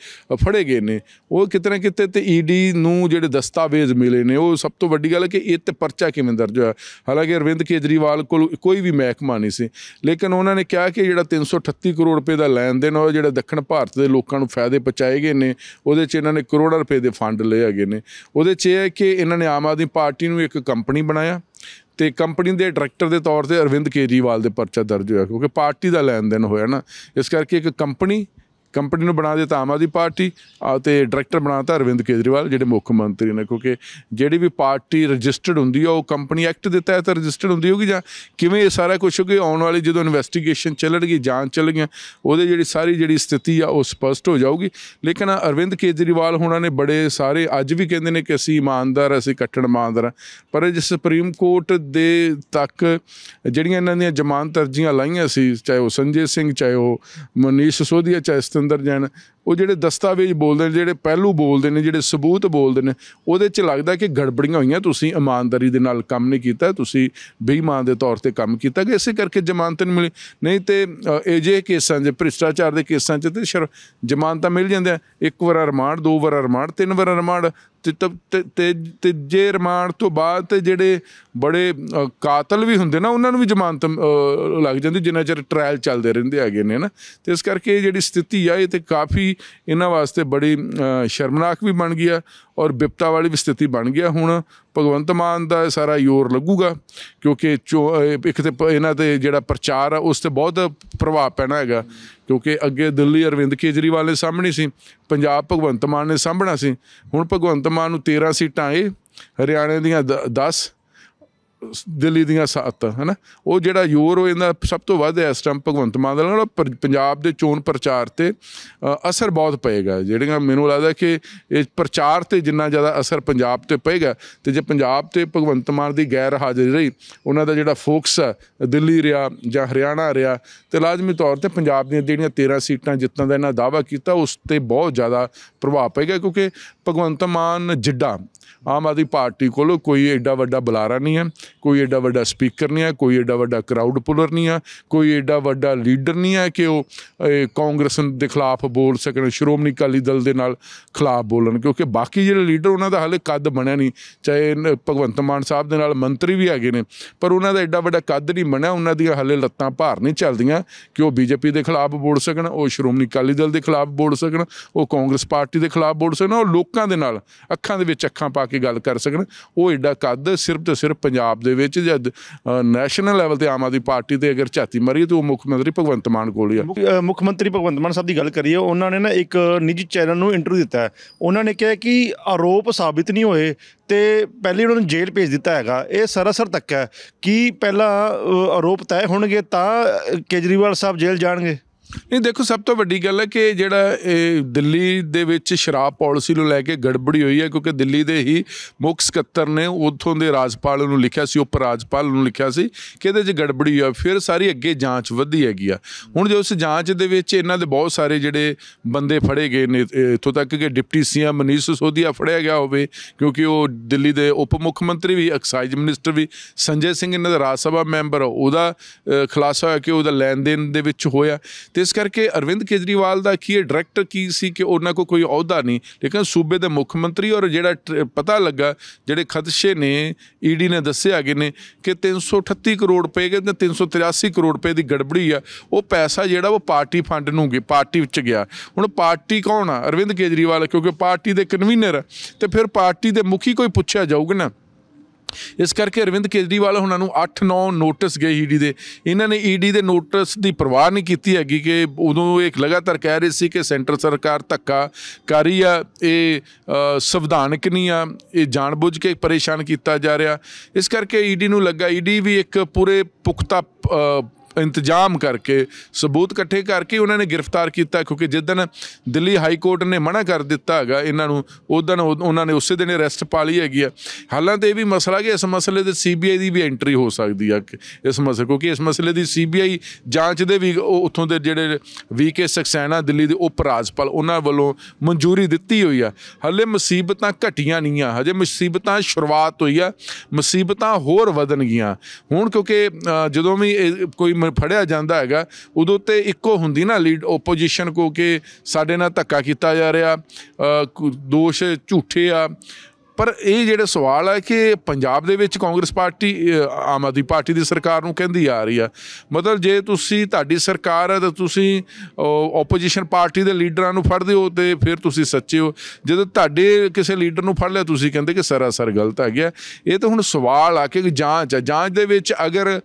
ਫੜੇ ਗਏ ਨੇ ਉਹ ਕਿਤਨੇ ਕਿਤੇ ਤੇ ਈਡੀ ਨੂੰ ਜਿਹੜੇ ਦਸਤਾਵੇਜ਼ ਮਿਲੇ ਨੇ ਉਹ ਸਭ ਤੋਂ ਵੱਡੀ ਗੱਲ ਹੈ ਕਿ ਇਹ ਤੇ ਪਰਚਾ ਕਿਵੇਂ ਦਰਜ ਹੋਇਆ ਹਾਲਾਂਕਿ ਅਰਵਿੰਦ ਕੇਜਰੀਵਾਲ ਕੋਲ ਕੋਈ ਵੀ ਮਹਿਕਮਾ ਨਹੀਂ ਸੀ ਲੇਕਿਨ ਉਹਨਾਂ ਨੇ ਕਿਹਾ ਕਿ ਜਿਹੜਾ 338 ਕਰੋੜ ਰੁਪਏ ਦਾ ਲੈਣ ਦੇਣ ਉਹ ਜਿਹੜਾ ਦੱਖਣ ਭਾਰਤ ਦੇ ਲੋਕਾਂ ਨੂੰ ਫਾਇਦੇ ਪਹੁੰਚਾਏਗੇ ਨੇ ਉਹਦੇ ਚ ਇਹਨਾਂ ਨੇ ਕਰੋੜਾਂ ਰੁਪਏ ਦੇ ਫੰਡ ਲਏ ਹੈਗੇ ਨੇ ਉਹਦੇ 'ਚ ਇਹ ਹੈ ਕਿ ਇਹਨਾਂ ਨੇ ਆਮ ਆਦਮੀ ਪਾਰਟੀ ਨੂੰ ਇੱਕ ਕੰਪਨੀ ਬਣਾਇਆ ਤੇ ਕੰਪਨੀ ਦੇ ਡਾਇਰੈਕਟਰ ਦੇ ਤੌਰ ਤੇ ਅਰਵਿੰਦ ਕੇਜੀਵਾਲ ਦੇ ਪਰਚਾ ਦਰਜ ਹੋਇਆ ਕਿਉਂਕਿ ਪਾਰਟੀ ਦਾ ਲੈਣ ਦੇਣ ਹੋਇਆ ਨਾ ਇਸ ਕਰਕੇ ਇੱਕ ਕੰਪਨੀ ਕੰਪਨੀ ਨੂੰ ਬਣਾ ਦਿੱਤਾ ਆਮ ਆਦੀ ਪਾਰਟੀ ਤੇ ਡਾਇਰੈਕਟਰ ਬਣਾਤਾ ਅਰਵਿੰਦ ਕੇਜਰੀਵਾਲ ਜਿਹੜੇ ਮੁੱਖ ਮੰਤਰੀ ਨੇ ਕਿਉਂਕਿ ਜਿਹੜੀ ਵੀ ਪਾਰਟੀ ਰਜਿਸਟਰਡ ਹੁੰਦੀ ਆ ਉਹ ਕੰਪਨੀ ਐਕਟ ਦੇ ਤਹਿਤ ਰਜਿਸਟਰਡ ਹੁੰਦੀ ਹੋਗੀ ਜਾਂ ਕਿਵੇਂ ਇਹ ਸਾਰਾ ਕੁਝ ਗਿਆ ਆਉਣ ਵਾਲੀ ਜਦੋਂ ਇਨਵੈਸਟੀਗੇਸ਼ਨ ਚੱਲਣਗੀ ਜਾਂਚ ਚੱਲਣਗੀਆਂ ਉਹਦੇ ਜਿਹੜੀ ਸਾਰੀ ਜਿਹੜੀ ਸਥਿਤੀ ਆ ਉਹ ਸਪਸ਼ਟ ਹੋ ਜਾਊਗੀ ਲੇਕਿਨ ਅਰਵਿੰਦ ਕੇਜਰੀਵਾਲ ਹੋਣਾ ਨੇ ਬੜੇ ਸਾਰੇ ਅੱਜ ਵੀ ਕਹਿੰਦੇ ਨੇ ਕਿ ਅਸੀਂ ਇਮਾਨਦਾਰ ਅਸੀਂ ਕੱਟੜ ਇਮਾਨਦਾਰ ਪਰ ਜਿਸ ਸੁਪਰੀਮ ਕੋਰਟ ਦੇ ਤੱਕ ਜਿਹੜੀਆਂ ਇਹਨਾਂ ਦੀਆਂ ਜ਼ਮਾਨਤ ਅਰਜ਼ੀਆਂ ਲਾਈਆਂ ਸੀ ਚਾਹੇ ਉਹ ਸੰਜੇ ਸਿੰਘ ਚਾਹੇ ਉਹ ਮਨੀਸ਼ ਸੋਧੀਆ ਚਾਹੇ ਅੰਦਰ ਜਾਣ ਉਹ ਜਿਹੜੇ ਦਸਤਾਵੇਜ਼ ਬੋਲਦੇ ਨੇ ਜਿਹੜੇ ਪਹਿਲੂ ਬੋਲਦੇ ਨੇ ਜਿਹੜੇ ਸਬੂਤ ਬੋਲਦੇ ਨੇ ਉਹਦੇ 'ਚ ਲੱਗਦਾ ਕਿ ਗੜਬੜੀਆਂ ਹੋਈਆਂ ਤੁਸੀਂ ਇਮਾਨਦਾਰੀ ਦੇ ਨਾਲ ਕੰਮ ਨਹੀਂ ਕੀਤਾ ਤੁਸੀਂ ਬੇਈਮਾਨ ਦੇ ਤੌਰ ਤੇ ਕੰਮ ਕੀਤਾ ਕਿ ਇਸੇ ਕਰਕੇ ਜ਼ਮਾਨਤ ਨਹੀਂ ਮਿਲੀ ਨਹੀਂ ਤੇ ਏਜੇ ਕੇਸਾਂ ਦੇ ਭ੍ਰਿਸ਼ਟਾਚਾਰ ਦੇ ਕੇਸਾਂ 'ਚ ਤੇ ਸ਼ਰ ਜ਼ਮਾਨਤਾਂ ਮਿਲ ਹੈ ਇੱਕ ਵਾਰ ਰਿਮਾਂਡ ਦੋ ਵਾਰ ਰਿਮਾਂਡ ਤਿੰਨ ਵਾਰ ਰਿਮਾਂਡ ਤੇ ਤੇ ਜੇ ਰਿਮਾਂਡ ਤੋਂ ਬਾਅਦ ਤੇ ਜਿਹੜੇ ਬੜੇ ਕਾਤਲ ਵੀ ਹੁੰਦੇ ਨਾ ਉਹਨਾਂ ਨੂੰ ਵੀ ਜ਼ਮਾਨਤ ਲੱਗ ਜਾਂਦੀ ਜਿੰਨਾ ਚਿਰ ਟ੍ਰਾਇਲ ਚੱਲਦੇ ਰਹਿੰਦੇ ਹੈਗੇ ਨੇ ਨਾ ਤੇ ਇਸ ਕਰਕੇ ਜਿਹੜੀ ਸਥਿਤੀ ਆ ਇਹ ਤੇ ਕਾਫੀ ਇਹਨਾਂ ਵਾਸਤੇ ਬੜੀ ਸ਼ਰਮਨਾਕ ਵੀ ਬਣ ਗਿਆ ਔਰ ਵਿਪਤਾ ਵਾਲੀ ਵੀ ਸਥਿਤੀ ਬਣ ਗਿਆ ਹੁਣ ਭਗਵੰਤ ਮਾਨ ਦਾ ਸਾਰਾ ਯੋਰ ਲੱਗੂਗਾ ਕਿਉਂਕਿ ਇੱਕ ਤੇ ਇਹਨਾਂ ਤੇ ਜਿਹੜਾ ਪ੍ਰਚਾਰ ਆ ਉਸ ਤੇ ਬਹੁਤ ਪ੍ਰਭਾਵ ਪੈਣਾ ਹੈਗਾ ਕਿਉਂਕਿ ਅੱਗੇ ਦਿੱਲੀ ਅਰਵਿੰਦ ਕੇਜਰੀਵਾਲ ਨੇ ਸਾਹਮਣੇ ਸੀ ਪੰਜਾਬ ਭਗਵੰਤ ਮਾਨ ਨੇ ਸਾਹਮਣਾ ਸੀ ਹੁਣ ਭਗਵੰਤ ਮਾਨ ਨੂੰ 13 ਸੀਟਾਂ ਇਹ ਹਰਿਆਣੇ ਦੀਆਂ 10 ਦਿੱਲੀ ਦੀਆਂ ਸੱਤ ਹਨਾ ਉਹ ਜਿਹੜਾ ਯੂਰ ਹੋ ਇਹਦਾ ਸਭ ਤੋਂ ਵੱਧ ਹੈ ਇਸ ਟਾਈਮ ਭਗਵੰਤ ਮਾਨ ਦਾ ਨਾਲ ਪੰਜਾਬ ਦੇ ਚੋਣ ਪ੍ਰਚਾਰ ਤੇ ਅਸਰ ਬਹੁਤ ਪਏਗਾ ਜਿਹੜੀਆਂ ਮੈਨੂੰ ਲੱਗਦਾ ਕਿ ਇਹ ਪ੍ਰਚਾਰ ਤੇ ਜਿੰਨਾ ਜ਼ਿਆਦਾ ਅਸਰ ਪੰਜਾਬ ਤੇ ਪਏਗਾ ਤੇ ਜੇ ਪੰਜਾਬ ਤੇ ਭਗਵੰਤ ਮਾਨ ਦੀ ਗੈਰ ਹਾਜ਼ਰੀ ਰਹੀ ਉਹਨਾਂ ਦਾ ਜਿਹੜਾ ਫੋਕਸ ਹੈ ਦਿੱਲੀ ਰਿਆ ਜਾਂ ਹਰਿਆਣਾ ਰਿਆ ਤੇ ਲਾਜ਼ਮੀ ਤੌਰ ਤੇ ਪੰਜਾਬ ਦੀਆਂ ਜਿਹੜੀਆਂ 13 ਸੀਟਾਂ ਜਿੱਤਣ ਦਾ ਇਹਨਾਂ ਦਾਵਾ ਕੀਤਾ ਉਸ ਤੇ ਬਹੁਤ ਜ਼ਿਆਦਾ ਪ੍ਰਭਾਵ ਪਏਗਾ ਕਿਉਂਕਿ ਭਗਵੰਤ ਮਾਨ ਜਿੱਡਾ ਆਮ ਆਦੀ ਪਾਰਟੀ ਕੋਲ ਕੋਈ ਐਡਾ ਵੱਡਾ ਬੁਲਾਰਾ ਨਹੀਂ ਹੈ ਕੋਈ ਐਡਾ ਵੱਡਾ ਸਪੀਕਰ ਨਹੀਂ ਹੈ ਕੋਈ ਐਡਾ ਵੱਡਾ ਕਰਾਊਡ ਪੁਲਰ ਨਹੀਂ ਹੈ ਕੋਈ ਐਡਾ ਵੱਡਾ ਲੀਡਰ ਨਹੀਂ ਹੈ ਕਿ ਉਹ ਕਾਂਗਰਸ ਦੇ ਖਿਲਾਫ ਬੋਲ ਸਕਣ ਸ਼੍ਰੋਮਣੀ ਅਕਾਲੀ ਦਲ ਦੇ ਨਾਲ ਖਿਲਾਫ ਬੋਲਣ ਕਿਉਂਕਿ ਬਾਕੀ ਜਿਹੜੇ ਲੀਡਰ ਉਹਨਾਂ ਦਾ ਹਲੇ ਕੱਦ ਬਣਿਆ ਨਹੀਂ ਚਾਹੇ ਭਗਵੰਤ ਮਾਨ ਸਾਹਿਬ ਦੇ ਨਾਲ ਮੰਤਰੀ ਵੀ ਹੈਗੇ ਨੇ ਪਰ ਉਹਨਾਂ ਦਾ ਐਡਾ ਵੱਡਾ ਕੱਦ ਨਹੀਂ ਬਣਿਆ ਉਹਨਾਂ ਦੀਆਂ ਹਲੇ ਲੱਤਾਂ ਭਾਰ ਨਹੀਂ ਚੱਲਦੀਆਂ ਕਿ ਉਹ ਬੀਜੇਪੀ ਦੇ ਖਿਲਾਫ ਬੋਲ ਸਕਣ ਉਹ ਸ਼੍ਰੋਮਣੀ ਅਕਾਲੀ ਦਲ ਦੇ ਖਿਲਾਫ ਬੋਲ ਸਕਣ ਉਹ ਕਾਂਗਰਸ ਪਾਰਟੀ ਦੇ ਖਿਲਾਫ ਬੋਲ ਸਕਣ ਉਹ ਲੋਕਾਂ ਦੇ ਨਾਲ ਅੱਖਾਂ ਦੇ ਵਿੱਚ ਅੱਖਾਂ ਪਾ ਕੇ ਗੱਲ ਕਰ ਸਕਣ ਉਹ ਐਡਾ ਕੱਦ ਸਿਰਫ ਤੇ ਸਿਰਫ ਪੰਜਾਬ ਦੇ ਵਿੱਚ ਜਦ ਨੈਸ਼ਨਲ ਲੈਵਲ ਤੇ ਆਮ ਆਦਮੀ ਪਾਰਟੀ ਤੇ ਅਗਰ ਝਾਤੀ ਮਰੀ ਤੇ ਉਹ ਮੁੱਖ ਮੰਤਰੀ ਭਗਵੰਤ ਮਾਨ ਕੋਲ ਆ ਮੁੱਖ ਮੰਤਰੀ ਭਗਵੰਤ ਮਾਨ ਸਾਹਿਬ ਦੀ ਗੱਲ ਕਰੀਏ ਉਹਨਾਂ ਨੇ ਨਾ ਇੱਕ ਨਿੱਜੀ ਚੈਨਲ ਨੂੰ ਇੰਟਰਵਿਊ ਦਿੱਤਾ ਹੈ ਉਹਨਾਂ ਨੇ ਕਿਹਾ ਕਿ ਆਰੋਪ ਸਾਬਿਤ ਨਹੀਂ ਹੋਏ ਤੇ ਪਹਿਲੀ ਉਹਨਾਂ ਨੂੰ ਜੇਲ੍ਹ ਭੇਜ ਦਿੱਤਾ ਹੈਗਾ ਇਹ ਸਰਾਸਰ ਤੱਕ ਹੈ ਕਿ ਪਹਿਲਾਂ ਆਰੋਪ ਤੈਅ ਹੋਣਗੇ ਤਾਂ ਕੇਜਰੀਵਾਲ ਸਾਹਿਬ ਜੇਲ੍ਹ ਜਾਣਗੇ ਨਹੀਂ ਦੇਖੋ ਸਭ ਤੋਂ ਵੱਡੀ ਗੱਲ ਹੈ ਕਿ ਜਿਹੜਾ ਇਹ ਦਿੱਲੀ ਦੇ ਵਿੱਚ ਸ਼ਰਾਬ ਪਾਲਿਸੀ ਨੂੰ ਲੈ ਕੇ ਗੜਬੜੀ ਹੋਈ ਹੈ ਕਿਉਂਕਿ ਦਿੱਲੀ ਦੇ ਹੀ ਮੁੱਖ ਸਕੱਤਰ ਨੇ ਉੱਥੋਂ ਦੇ ਰਾਜਪਾਲ ਨੂੰ ਲਿਖਿਆ ਸੀ ਉਪ ਰਾਜਪਾਲ ਨੂੰ ਲਿਖਿਆ ਸੀ ਕਿ ਇਹਦੇ 'ਚ ਗੜਬੜੀ ਹੋਈ ਫਿਰ ਸਾਰੀ ਅੱਗੇ ਜਾਂਚ ਵਧੀ ਹੈਗੀ ਆ ਹੁਣ ਜੇ ਉਸ ਜਾਂਚ ਦੇ ਵਿੱਚ ਇਹਨਾਂ ਦੇ ਬਹੁਤ ਸਾਰੇ ਜਿਹੜੇ ਬੰਦੇ ਫੜੇ ਗਏ ਨੇ ਇਥੋਂ ਤੱਕ ਕਿ ਡਿਪਟੀ ਸੀਐਮ ਮਨੀਸ਼ ਸੋਧੀਆ ਫੜਿਆ ਗਿਆ ਹੋਵੇ ਕਿਉਂਕਿ ਉਹ ਦਿੱਲੀ ਦੇ ਉਪ ਮੁੱਖ ਮੰਤਰੀ ਵੀ ਐਕਸਾਈਜ਼ ਮਿਨਿਸਟਰ ਵੀ ਸੰਜੇ ਸਿੰਘ ਇਹਨਾਂ ਦਾ ਰਾਜ ਸਭਾ ਮੈਂਬਰ ਉਹਦਾ ਖਲਾਸਾ ਹੋਇਆ ਕਿ ਉਹਦਾ ਲੈਣ ਦੇਣ ਦੇ ਵਿੱਚ ਹੋਇਆ ਤੇ ਇਸ ਕਰਕੇ ਅਰਵਿੰਦ ਕੇਜਰੀਵਾਲ ਦਾ ਕੀ ਡਾਇਰੈਕਟਰ ਕੀ ਸੀ ਕਿ ਉਹਨਾਂ ਕੋ ਕੋਈ ਅਹੁਦਾ ਨਹੀਂ ਲੇਕਿਨ ਸੂਬੇ ਦੇ ਮੁੱਖ ਮੰਤਰੀ ਔਰ ਜਿਹੜਾ ਪਤਾ ਲੱਗਾ ਜਿਹੜੇ ਖਦਸ਼ੇ ਨੇ ਈਡੀ e ਨੇ ਦੱਸਿਆ ਗਏ ਨੇ ਕਿ 338 ਕਰੋੜ ਰੁਪਏ ਤੇ 383 ਕਰੋੜ ਰੁਪਏ ਦੀ ਗੜਬੜੀ ਆ ਉਹ ਪੈਸਾ ਜਿਹੜਾ ਉਹ ਪਾਰਟੀ ਫੰਡ ਨੂੰ ਗਿਆ ਪਾਰਟੀ ਵਿੱਚ ਗਿਆ ਹੁਣ ਪਾਰਟੀ ਕੌਣ ਆ ਅਰਵਿੰਦ ਕੇਜਰੀਵਾਲ ਕਿਉਂਕਿ ਪਾਰਟੀ ਦੇ ਕਨਵੀਨਰ ਤੇ ਫਿਰ ਪਾਰਟੀ ਦੇ ਮੁਖੀ ਕੋਈ ਪੁੱਛਿਆ ਜਾਊਗਾ ਨਾ ਇਸ ਕਰਕੇ ਅਰਵਿੰਦ ਕੇਜਰੀਵਾਲ ਉਹਨਾਂ ਨੂੰ 8-9 ਨੋਟਿਸ ਗਏ ਈਡੀ e ਦੇ ਇਹਨਾਂ ਨੇ ਈਡੀ e ਦੇ ਨੋਟਿਸ ਦੀ ਪਰਵਾਹ ਨਹੀਂ ਕੀਤੀ ਹੈਗੀ ਕਿ ਉਦੋਂ ਇੱਕ ਲਗਾਤਾਰ ਕਹਿ ਰਹੇ ਸੀ ਕਿ ਸੈਂਟਰ ਸਰਕਾਰ ਧੱਕਾ ਕਰ ਰਹੀ ਆ ਇਹ ਸੰਵਿਧਾਨਕ ਨਹੀਂ ਆ ਇਹ ਜਾਣਬੁੱਝ ਕੇ ਪਰੇਸ਼ਾਨ ਕੀਤਾ ਜਾ ਰਿਹਾ ਇਸ ਕਰਕੇ ਈਡੀ e ਨੂੰ ਲੱਗਾ ਈਡੀ ਵੀ ਇੱਕ ਪੂਰੇ ਪੁਖਤਾ ਇੰਤਜ਼ਾਮ ਕਰਕੇ ਸਬੂਤ ਇਕੱਠੇ ਕਰਕੇ ਉਹਨਾਂ ਨੇ ਗ੍ਰਿਫਤਾਰ ਕੀਤਾ ਕਿਉਂਕਿ ਦਿਨ ਦਿੱਲੀ ਹਾਈ ਕੋਰਟ ਨੇ ਮਨਾ ਕਰ ਦਿੱਤਾ ਹੈਗਾ ਇਹਨਾਂ ਨੂੰ ਉਦੋਂ ਉਹਨਾਂ ਨੇ ਉਸੇ ਦਿਨ ਅਰੈਸਟ ਪਾ ਲਈ ਹੈਗੀ ਆ ਹਾਲਾਂਕਿ ਇਹ ਵੀ ਮਸਲਾ ਕਿ ਇਸ ਮਸਲੇ ਦੇ ਸੀਬੀਆਈ ਦੀ ਵੀ ਐਂਟਰੀ ਹੋ ਸਕਦੀ ਆ ਇਸ ਮਸਲੇ ਕਿਉਂਕਿ ਇਸ ਮਸਲੇ ਦੀ ਸੀਬੀਆਈ ਜਾਂਚ ਦੇ ਵੀ ਉੱਥੋਂ ਦੇ ਜਿਹੜੇ ਵੀਕੇ ਸਖਸੈਣਾ ਦਿੱਲੀ ਦੇ ਉਪ ਰਾਜਪਾਲ ਉਹਨਾਂ ਵੱਲੋਂ ਮਨਜ਼ੂਰੀ ਦਿੱਤੀ ਹੋਈ ਆ ਹਲੇ ਮੁਸੀਬਤਾਂ ਘਟੀਆਂ ਨਹੀਂ ਆ ਹਜੇ ਮੁਸੀਬਤਾਂ ਸ਼ੁਰੂਆਤ ਹੋਈ ਆ ਮੁਸੀਬਤਾਂ ਹੋਰ ਵਧਣਗੀਆਂ ਹੁਣ ਕਿਉਂਕਿ ਜਦੋਂ ਵੀ ਕੋਈ ਫੜਿਆ ਜਾਂਦਾ ਹੈਗਾ ਉਦੋਂ ਤੇ ਇੱਕੋ ਹੁੰਦੀ ਨਾ ਲੀਡ ਆਪੋਜੀਸ਼ਨ ਕੋ ਕਿ ਸਾਡੇ ਨਾਲ ਧੱਕਾ ਕੀਤਾ ਜਾ ਰਿਹਾ ਦੋਸ਼ ਝੂਠੇ ਆ ਪਰ ਇਹ ਜਿਹੜੇ ਸਵਾਲ ਹੈ ਕਿ ਪੰਜਾਬ ਦੇ ਵਿੱਚ ਕਾਂਗਰਸ ਪਾਰਟੀ ਆਮ ਆਦਮੀ ਪਾਰਟੀ ਦੀ ਸਰਕਾਰ ਨੂੰ ਕਹਿੰਦੀ ਆ ਰਹੀ ਆ ਮਤਲਬ ਜੇ ਤੁਸੀਂ ਤੁਹਾਡੀ ਸਰਕਾਰ ਹੈ ਤਾਂ ਤੁਸੀਂ ਆਪੋਜੀਸ਼ਨ ਪਾਰਟੀ ਦੇ ਲੀਡਰਾਂ ਨੂੰ ਫੜਦੇ ਹੋ ਤੇ ਫਿਰ ਤੁਸੀਂ ਸੱਚੇ ਹੋ ਜਦੋਂ ਤੁਹਾਡੇ ਕਿਸੇ ਲੀਡਰ ਨੂੰ ਫੜ ਲਿਆ ਤੁਸੀਂ ਕਹਿੰਦੇ ਕਿ ਸਰਾਸਰ ਗਲਤ ਆ ਗਿਆ ਇਹ ਤਾਂ ਹੁਣ ਸਵਾਲ ਆ ਕਿ ਜਾਂਚ ਆ ਜਾਂਚ ਦੇ ਵਿੱਚ ਅਗਰ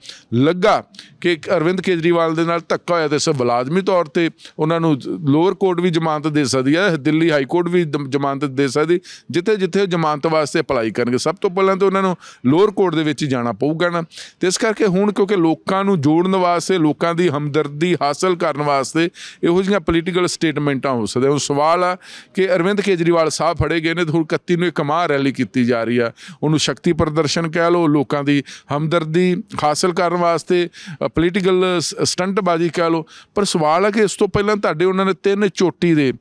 ਲੱਗਾ ਕਿ ਅਰਵਿੰਦ ਕੇਜਰੀਵਾਲ ਦੇ ਨਾਲ ਧੱਕਾ ਹੋਇਆ ਤੇ ਸਭ ਬਲਾਜ਼ਮੀ ਤੌਰ ਤੇ ਉਹਨਾਂ ਨੂੰ ਲੋਅਰ ਕੋਰਟ ਵੀ ਜ਼ਮਾਨਤ ਦੇ ਸਕਦੀ ਹੈ ਦਿੱਲੀ ਹਾਈ ਕੋਰਟ ਵੀ ਜ਼ਮਾਨਤ ਦੇ ਸਕਦੀ ਜਿੱਥੇ ਜਿੱਥੇ ਜ਼ਮਾਨਤ ਮਤ ਵਾਸਤੇ ਅਪਲਾਈ ਕਰਨਗੇ ਸਭ ਤੋਂ ਪਹਿਲਾਂ ਤਾਂ ਉਹਨਾਂ ਨੂੰ ਲੋਅਰ ਕੋਰਟ ਦੇ ਵਿੱਚ ਜਾਣਾ ਪਊਗਾ ਨਾ ਤੇ ਇਸ ਕਰਕੇ ਹੁਣ ਕਿਉਂਕਿ ਲੋਕਾਂ ਨੂੰ ਜੋੜਨ ਵਾਸਤੇ ਲੋਕਾਂ ਦੀ ਹਮਦਰਦੀ ਹਾਸਲ ਕਰਨ ਵਾਸਤੇ ਇਹੋ ਜਿਹੀਆਂ ਪੋਲੀਟੀਕਲ ਸਟੇਟਮੈਂਟਾਂ ਹੋ ਸਕਦੇ ਹੁਣ ਸਵਾਲ ਆ ਕਿ ਅਰਵਿੰਦ ਕੇਜਰੀਵਾਲ ਸਾਹਿਬ ਫੜੇ ਗਏ ਨੇ ਤੇ ਹੁਣ 31 ਨੂੰ ਇੱਕ ਕਮਾ ਰੈਲੀ ਕੀਤੀ ਜਾ ਰਹੀ ਆ ਉਹਨੂੰ ਸ਼ਕਤੀ ਪ੍ਰਦਰਸ਼ਨ ਕਹਿ ਲਓ ਲੋਕਾਂ ਦੀ ਹਮਦਰਦੀ ਹਾਸਲ ਕਰਨ ਵਾਸਤੇ ਪੋਲੀਟੀਕਲ ਸਟੰਟਬਾਜ਼ੀ ਕਹਿ ਲਓ ਪਰ ਸਵਾਲ ਆ ਕਿ ਇਸ ਤੋਂ ਪਹਿਲਾਂ ਤੁਹਾਡੇ ਉਹਨਾਂ ਨੇ ਤਿੰਨ ਚੋਟੀ ਦੇ